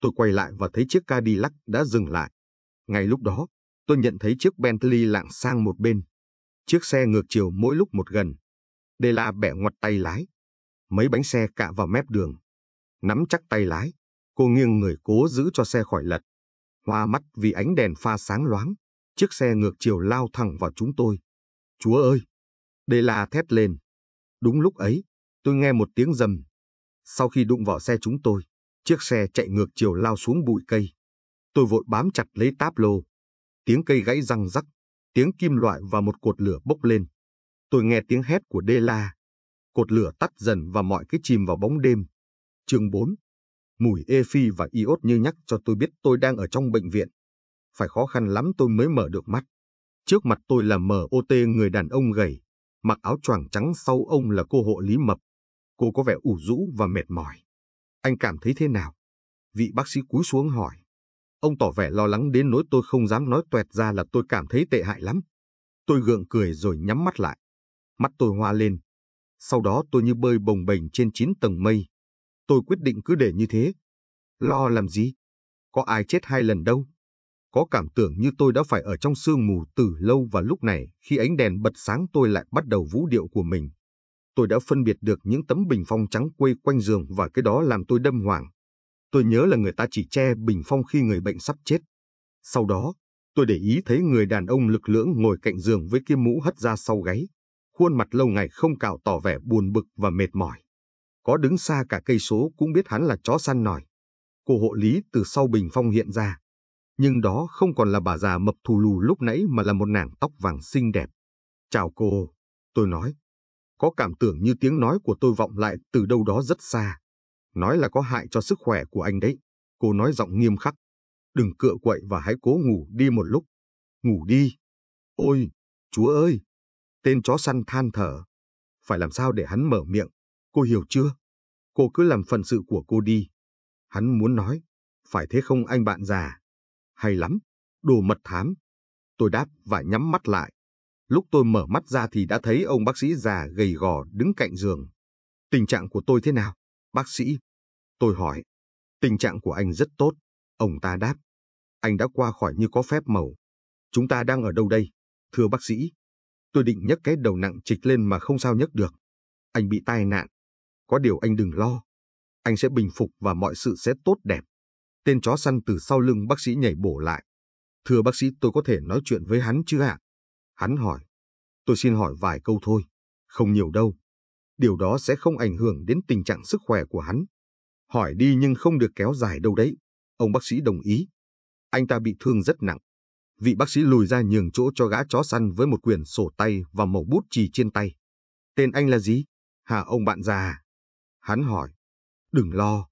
Speaker 1: Tôi quay lại và thấy chiếc Cadillac đã dừng lại. Ngay lúc đó, tôi nhận thấy chiếc Bentley lạng sang một bên. Chiếc xe ngược chiều mỗi lúc một gần. đây là bẻ ngoặt tay lái. Mấy bánh xe cạ vào mép đường. Nắm chắc tay lái, cô nghiêng người cố giữ cho xe khỏi lật. Hoa mắt vì ánh đèn pha sáng loáng, chiếc xe ngược chiều lao thẳng vào chúng tôi. Chúa ơi! đây là thét lên. Đúng lúc ấy, tôi nghe một tiếng rầm. Sau khi đụng vào xe chúng tôi, Chiếc xe chạy ngược chiều lao xuống bụi cây. Tôi vội bám chặt lấy táp lô. Tiếng cây gãy răng rắc, tiếng kim loại và một cột lửa bốc lên. Tôi nghe tiếng hét của Đê La. Cột lửa tắt dần và mọi cái chìm vào bóng đêm. Chương 4 Mùi ê phi và iốt như nhắc cho tôi biết tôi đang ở trong bệnh viện. Phải khó khăn lắm tôi mới mở được mắt. Trước mặt tôi là M.O.T. người đàn ông gầy, mặc áo choàng trắng sau ông là cô hộ lý mập. Cô có vẻ ủ rũ và mệt mỏi. Anh cảm thấy thế nào? Vị bác sĩ cúi xuống hỏi. Ông tỏ vẻ lo lắng đến nỗi tôi không dám nói toẹt ra là tôi cảm thấy tệ hại lắm. Tôi gượng cười rồi nhắm mắt lại. Mắt tôi hoa lên. Sau đó tôi như bơi bồng bềnh trên chín tầng mây. Tôi quyết định cứ để như thế. Lo làm gì? Có ai chết hai lần đâu. Có cảm tưởng như tôi đã phải ở trong sương mù từ lâu và lúc này khi ánh đèn bật sáng tôi lại bắt đầu vũ điệu của mình tôi đã phân biệt được những tấm bình phong trắng quây quanh giường và cái đó làm tôi đâm hoàng. Tôi nhớ là người ta chỉ che bình phong khi người bệnh sắp chết. Sau đó, tôi để ý thấy người đàn ông lực lưỡng ngồi cạnh giường với kia mũ hất ra sau gáy. Khuôn mặt lâu ngày không cào tỏ vẻ buồn bực và mệt mỏi. Có đứng xa cả cây số cũng biết hắn là chó săn nòi. Cô hộ lý từ sau bình phong hiện ra. Nhưng đó không còn là bà già mập thù lù lúc nãy mà là một nàng tóc vàng xinh đẹp. Chào cô, tôi nói, có cảm tưởng như tiếng nói của tôi vọng lại từ đâu đó rất xa. Nói là có hại cho sức khỏe của anh đấy. Cô nói giọng nghiêm khắc. Đừng cựa quậy và hãy cố ngủ đi một lúc. Ngủ đi. Ôi, chúa ơi! Tên chó săn than thở. Phải làm sao để hắn mở miệng. Cô hiểu chưa? Cô cứ làm phần sự của cô đi. Hắn muốn nói. Phải thế không anh bạn già? Hay lắm. Đồ mật thám. Tôi đáp và nhắm mắt lại. Lúc tôi mở mắt ra thì đã thấy ông bác sĩ già gầy gò đứng cạnh giường. Tình trạng của tôi thế nào, bác sĩ? Tôi hỏi. Tình trạng của anh rất tốt. Ông ta đáp. Anh đã qua khỏi như có phép màu. Chúng ta đang ở đâu đây? Thưa bác sĩ. Tôi định nhấc cái đầu nặng trịch lên mà không sao nhấc được. Anh bị tai nạn. Có điều anh đừng lo. Anh sẽ bình phục và mọi sự sẽ tốt đẹp. Tên chó săn từ sau lưng bác sĩ nhảy bổ lại. Thưa bác sĩ tôi có thể nói chuyện với hắn chứ ạ? À? Hắn hỏi, tôi xin hỏi vài câu thôi, không nhiều đâu. Điều đó sẽ không ảnh hưởng đến tình trạng sức khỏe của hắn. Hỏi đi nhưng không được kéo dài đâu đấy. Ông bác sĩ đồng ý. Anh ta bị thương rất nặng. Vị bác sĩ lùi ra nhường chỗ cho gã chó săn với một quyển sổ tay và màu bút chì trên tay. Tên anh là gì? hà ông bạn già? À? Hắn hỏi. Đừng lo.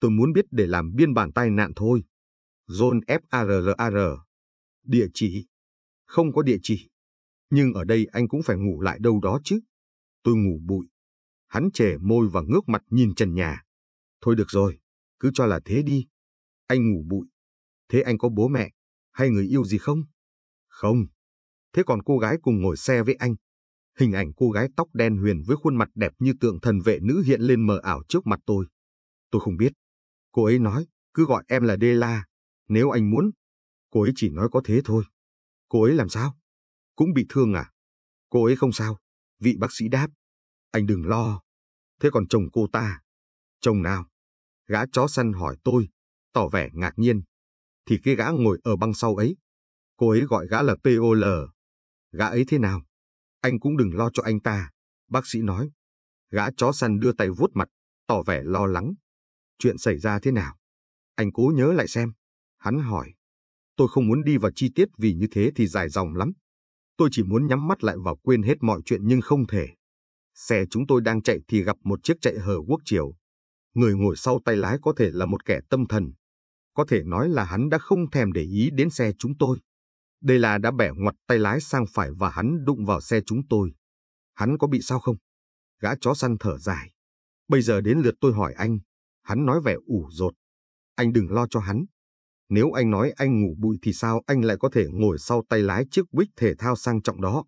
Speaker 1: Tôi muốn biết để làm biên bản tai nạn thôi. John f a r r r Địa chỉ. Không có địa chỉ nhưng ở đây anh cũng phải ngủ lại đâu đó chứ. Tôi ngủ bụi. Hắn trẻ môi và ngước mặt nhìn trần nhà. Thôi được rồi, cứ cho là thế đi. Anh ngủ bụi. Thế anh có bố mẹ, hay người yêu gì không? Không. Thế còn cô gái cùng ngồi xe với anh. Hình ảnh cô gái tóc đen huyền với khuôn mặt đẹp như tượng thần vệ nữ hiện lên mờ ảo trước mặt tôi. Tôi không biết. Cô ấy nói, cứ gọi em là Dela nếu anh muốn. Cô ấy chỉ nói có thế thôi. Cô ấy làm sao? Cũng bị thương à? Cô ấy không sao. Vị bác sĩ đáp. Anh đừng lo. Thế còn chồng cô ta? À? Chồng nào? Gã chó săn hỏi tôi, tỏ vẻ ngạc nhiên. Thì cái gã ngồi ở băng sau ấy. Cô ấy gọi gã là P.O.L. Gã ấy thế nào? Anh cũng đừng lo cho anh ta. Bác sĩ nói. Gã chó săn đưa tay vuốt mặt, tỏ vẻ lo lắng. Chuyện xảy ra thế nào? Anh cố nhớ lại xem. Hắn hỏi. Tôi không muốn đi vào chi tiết vì như thế thì dài dòng lắm. Tôi chỉ muốn nhắm mắt lại và quên hết mọi chuyện nhưng không thể. Xe chúng tôi đang chạy thì gặp một chiếc chạy hở quốc chiều. Người ngồi sau tay lái có thể là một kẻ tâm thần. Có thể nói là hắn đã không thèm để ý đến xe chúng tôi. Đây là đã bẻ ngoặt tay lái sang phải và hắn đụng vào xe chúng tôi. Hắn có bị sao không? Gã chó săn thở dài. Bây giờ đến lượt tôi hỏi anh. Hắn nói vẻ ủ rột. Anh đừng lo cho hắn, nếu anh nói anh ngủ bụi thì sao anh lại có thể ngồi sau tay lái chiếc Buick thể thao sang trọng đó?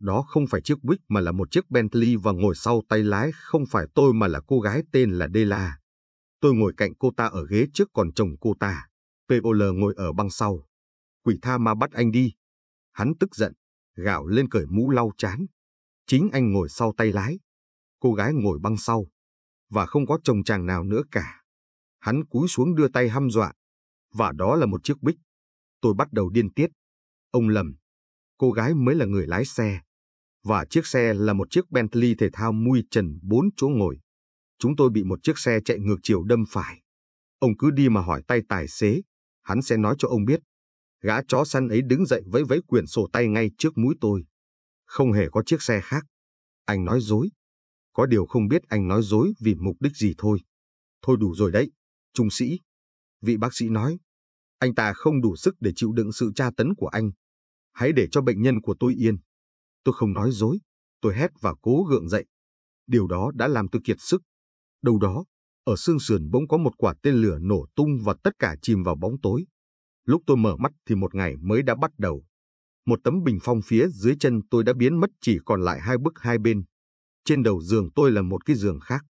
Speaker 1: Đó không phải chiếc Buick mà là một chiếc Bentley và ngồi sau tay lái không phải tôi mà là cô gái tên là Dela. Tôi ngồi cạnh cô ta ở ghế trước còn chồng cô ta. p l ngồi ở băng sau. Quỷ tha ma bắt anh đi. Hắn tức giận, gạo lên cởi mũ lau chán. Chính anh ngồi sau tay lái. Cô gái ngồi băng sau. Và không có chồng chàng nào nữa cả. Hắn cúi xuống đưa tay hăm dọa và đó là một chiếc bích. Tôi bắt đầu điên tiết. Ông lầm, cô gái mới là người lái xe, và chiếc xe là một chiếc Bentley thể thao mui trần bốn chỗ ngồi. Chúng tôi bị một chiếc xe chạy ngược chiều đâm phải. Ông cứ đi mà hỏi tay tài xế, hắn sẽ nói cho ông biết. Gã chó săn ấy đứng dậy với vẫy quyển sổ tay ngay trước mũi tôi. Không hề có chiếc xe khác. Anh nói dối. Có điều không biết anh nói dối vì mục đích gì thôi. Thôi đủ rồi đấy, trung sĩ. Vị bác sĩ nói, anh ta không đủ sức để chịu đựng sự tra tấn của anh. Hãy để cho bệnh nhân của tôi yên. Tôi không nói dối. Tôi hét và cố gượng dậy. Điều đó đã làm tôi kiệt sức. Đâu đó, ở xương sườn bỗng có một quả tên lửa nổ tung và tất cả chìm vào bóng tối. Lúc tôi mở mắt thì một ngày mới đã bắt đầu. Một tấm bình phong phía dưới chân tôi đã biến mất chỉ còn lại hai bức hai bên. Trên đầu giường tôi là một cái giường khác.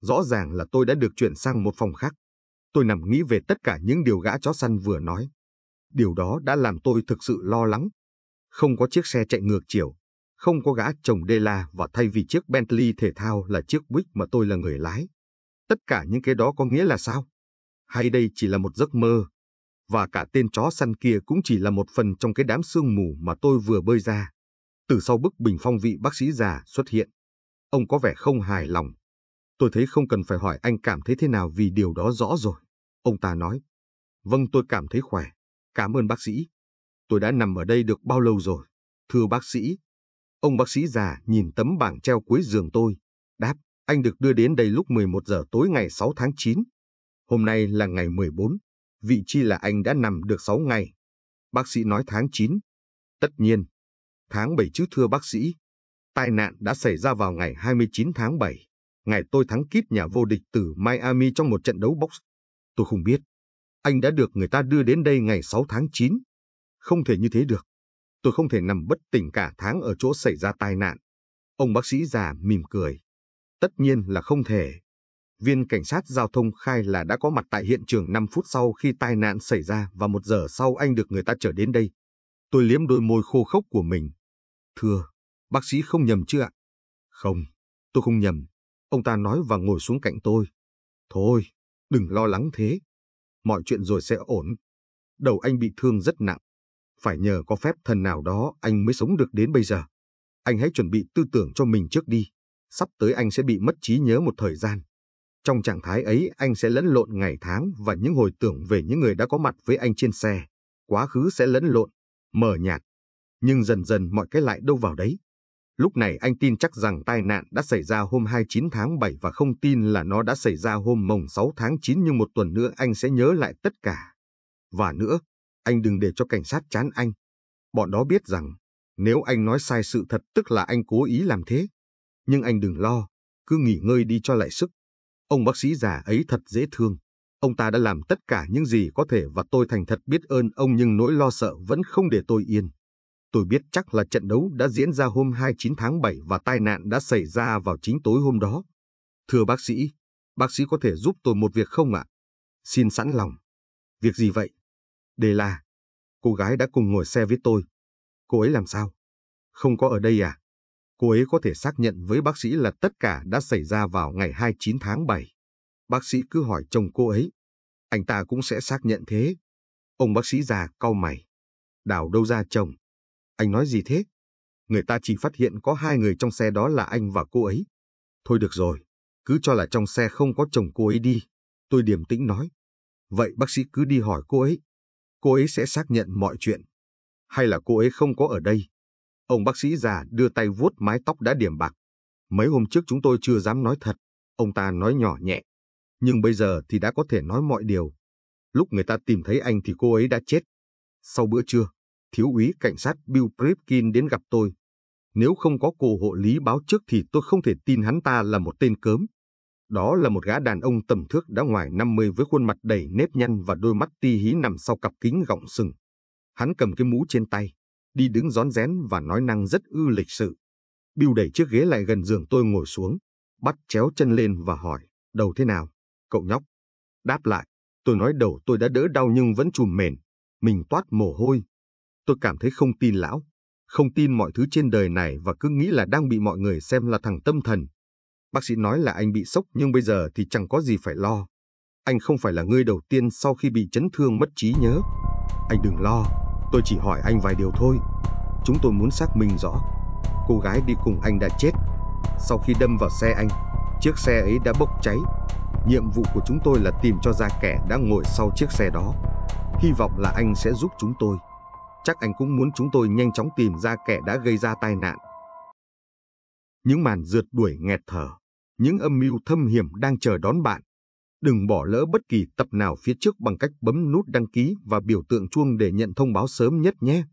Speaker 1: Rõ ràng là tôi đã được chuyển sang một phòng khác. Tôi nằm nghĩ về tất cả những điều gã chó săn vừa nói. Điều đó đã làm tôi thực sự lo lắng. Không có chiếc xe chạy ngược chiều, không có gã chồng đê la và thay vì chiếc Bentley thể thao là chiếc Buick mà tôi là người lái. Tất cả những cái đó có nghĩa là sao? Hay đây chỉ là một giấc mơ? Và cả tên chó săn kia cũng chỉ là một phần trong cái đám sương mù mà tôi vừa bơi ra. Từ sau bức bình phong vị bác sĩ già xuất hiện, ông có vẻ không hài lòng Tôi thấy không cần phải hỏi anh cảm thấy thế nào vì điều đó rõ rồi. Ông ta nói, vâng tôi cảm thấy khỏe, cảm ơn bác sĩ. Tôi đã nằm ở đây được bao lâu rồi? Thưa bác sĩ. Ông bác sĩ già nhìn tấm bảng treo cuối giường tôi, đáp, anh được đưa đến đây lúc 11 giờ tối ngày 6 tháng 9. Hôm nay là ngày 14, vị chi là anh đã nằm được 6 ngày. Bác sĩ nói tháng 9. Tất nhiên, tháng 7 chứ thưa bác sĩ, tai nạn đã xảy ra vào ngày 29 tháng 7 ngày tôi thắng kíp nhà vô địch từ Miami trong một trận đấu box. Tôi không biết. Anh đã được người ta đưa đến đây ngày 6 tháng 9. Không thể như thế được. Tôi không thể nằm bất tỉnh cả tháng ở chỗ xảy ra tai nạn. Ông bác sĩ già mỉm cười. Tất nhiên là không thể. Viên cảnh sát giao thông khai là đã có mặt tại hiện trường 5 phút sau khi tai nạn xảy ra và một giờ sau anh được người ta trở đến đây. Tôi liếm đôi môi khô khốc của mình. Thưa, bác sĩ không nhầm chứ ạ? Không, tôi không nhầm. Ông ta nói và ngồi xuống cạnh tôi. Thôi, đừng lo lắng thế. Mọi chuyện rồi sẽ ổn. Đầu anh bị thương rất nặng. Phải nhờ có phép thần nào đó anh mới sống được đến bây giờ. Anh hãy chuẩn bị tư tưởng cho mình trước đi. Sắp tới anh sẽ bị mất trí nhớ một thời gian. Trong trạng thái ấy, anh sẽ lẫn lộn ngày tháng và những hồi tưởng về những người đã có mặt với anh trên xe. Quá khứ sẽ lẫn lộn, mờ nhạt. Nhưng dần dần mọi cái lại đâu vào đấy. Lúc này anh tin chắc rằng tai nạn đã xảy ra hôm 29 tháng 7 và không tin là nó đã xảy ra hôm mồng 6 tháng 9 nhưng một tuần nữa anh sẽ nhớ lại tất cả. Và nữa, anh đừng để cho cảnh sát chán anh. Bọn đó biết rằng, nếu anh nói sai sự thật tức là anh cố ý làm thế. Nhưng anh đừng lo, cứ nghỉ ngơi đi cho lại sức. Ông bác sĩ già ấy thật dễ thương. Ông ta đã làm tất cả những gì có thể và tôi thành thật biết ơn ông nhưng nỗi lo sợ vẫn không để tôi yên. Tôi biết chắc là trận đấu đã diễn ra hôm 29 tháng 7 và tai nạn đã xảy ra vào chính tối hôm đó. Thưa bác sĩ, bác sĩ có thể giúp tôi một việc không ạ? À? Xin sẵn lòng. Việc gì vậy? Đề là, cô gái đã cùng ngồi xe với tôi. Cô ấy làm sao? Không có ở đây à? Cô ấy có thể xác nhận với bác sĩ là tất cả đã xảy ra vào ngày 29 tháng 7. Bác sĩ cứ hỏi chồng cô ấy. Anh ta cũng sẽ xác nhận thế. Ông bác sĩ già cau mày. Đào đâu ra chồng? Anh nói gì thế? Người ta chỉ phát hiện có hai người trong xe đó là anh và cô ấy. Thôi được rồi, cứ cho là trong xe không có chồng cô ấy đi. Tôi điềm tĩnh nói. Vậy bác sĩ cứ đi hỏi cô ấy. Cô ấy sẽ xác nhận mọi chuyện. Hay là cô ấy không có ở đây? Ông bác sĩ già đưa tay vuốt mái tóc đã điểm bạc. Mấy hôm trước chúng tôi chưa dám nói thật. Ông ta nói nhỏ nhẹ. Nhưng bây giờ thì đã có thể nói mọi điều. Lúc người ta tìm thấy anh thì cô ấy đã chết. Sau bữa trưa, thiếu úy cảnh sát Bill Pripkin đến gặp tôi. Nếu không có cô hộ lý báo trước thì tôi không thể tin hắn ta là một tên cớm. Đó là một gã đàn ông tầm thước đã ngoài 50 với khuôn mặt đầy nếp nhăn và đôi mắt ti hí nằm sau cặp kính gọng sừng. Hắn cầm cái mũ trên tay, đi đứng rón rén và nói năng rất ư lịch sự. Bill đẩy chiếc ghế lại gần giường tôi ngồi xuống, bắt chéo chân lên và hỏi, đầu thế nào, cậu nhóc? Đáp lại, tôi nói đầu tôi đã đỡ đau nhưng vẫn chùm mền, mình toát mồ hôi, Tôi cảm thấy không tin lão, không tin mọi thứ trên đời này và cứ nghĩ là đang bị mọi người xem là thằng tâm thần. Bác sĩ nói là anh bị sốc nhưng bây giờ thì chẳng có gì phải lo. Anh không phải là người đầu tiên sau khi bị chấn thương mất trí nhớ. Anh đừng lo, tôi chỉ hỏi anh vài điều thôi. Chúng tôi muốn xác minh rõ. Cô gái đi cùng anh đã chết. Sau khi đâm vào xe anh, chiếc xe ấy đã bốc cháy. Nhiệm vụ của chúng tôi là tìm cho ra kẻ đang ngồi sau chiếc xe đó. Hy vọng là anh sẽ giúp chúng tôi chắc anh cũng muốn chúng tôi nhanh chóng tìm ra kẻ đã gây ra tai nạn. Những màn rượt đuổi nghẹt thở, những âm mưu thâm hiểm đang chờ đón bạn. Đừng bỏ lỡ bất kỳ tập nào phía trước bằng cách bấm nút đăng ký và biểu tượng chuông để nhận thông báo sớm nhất nhé.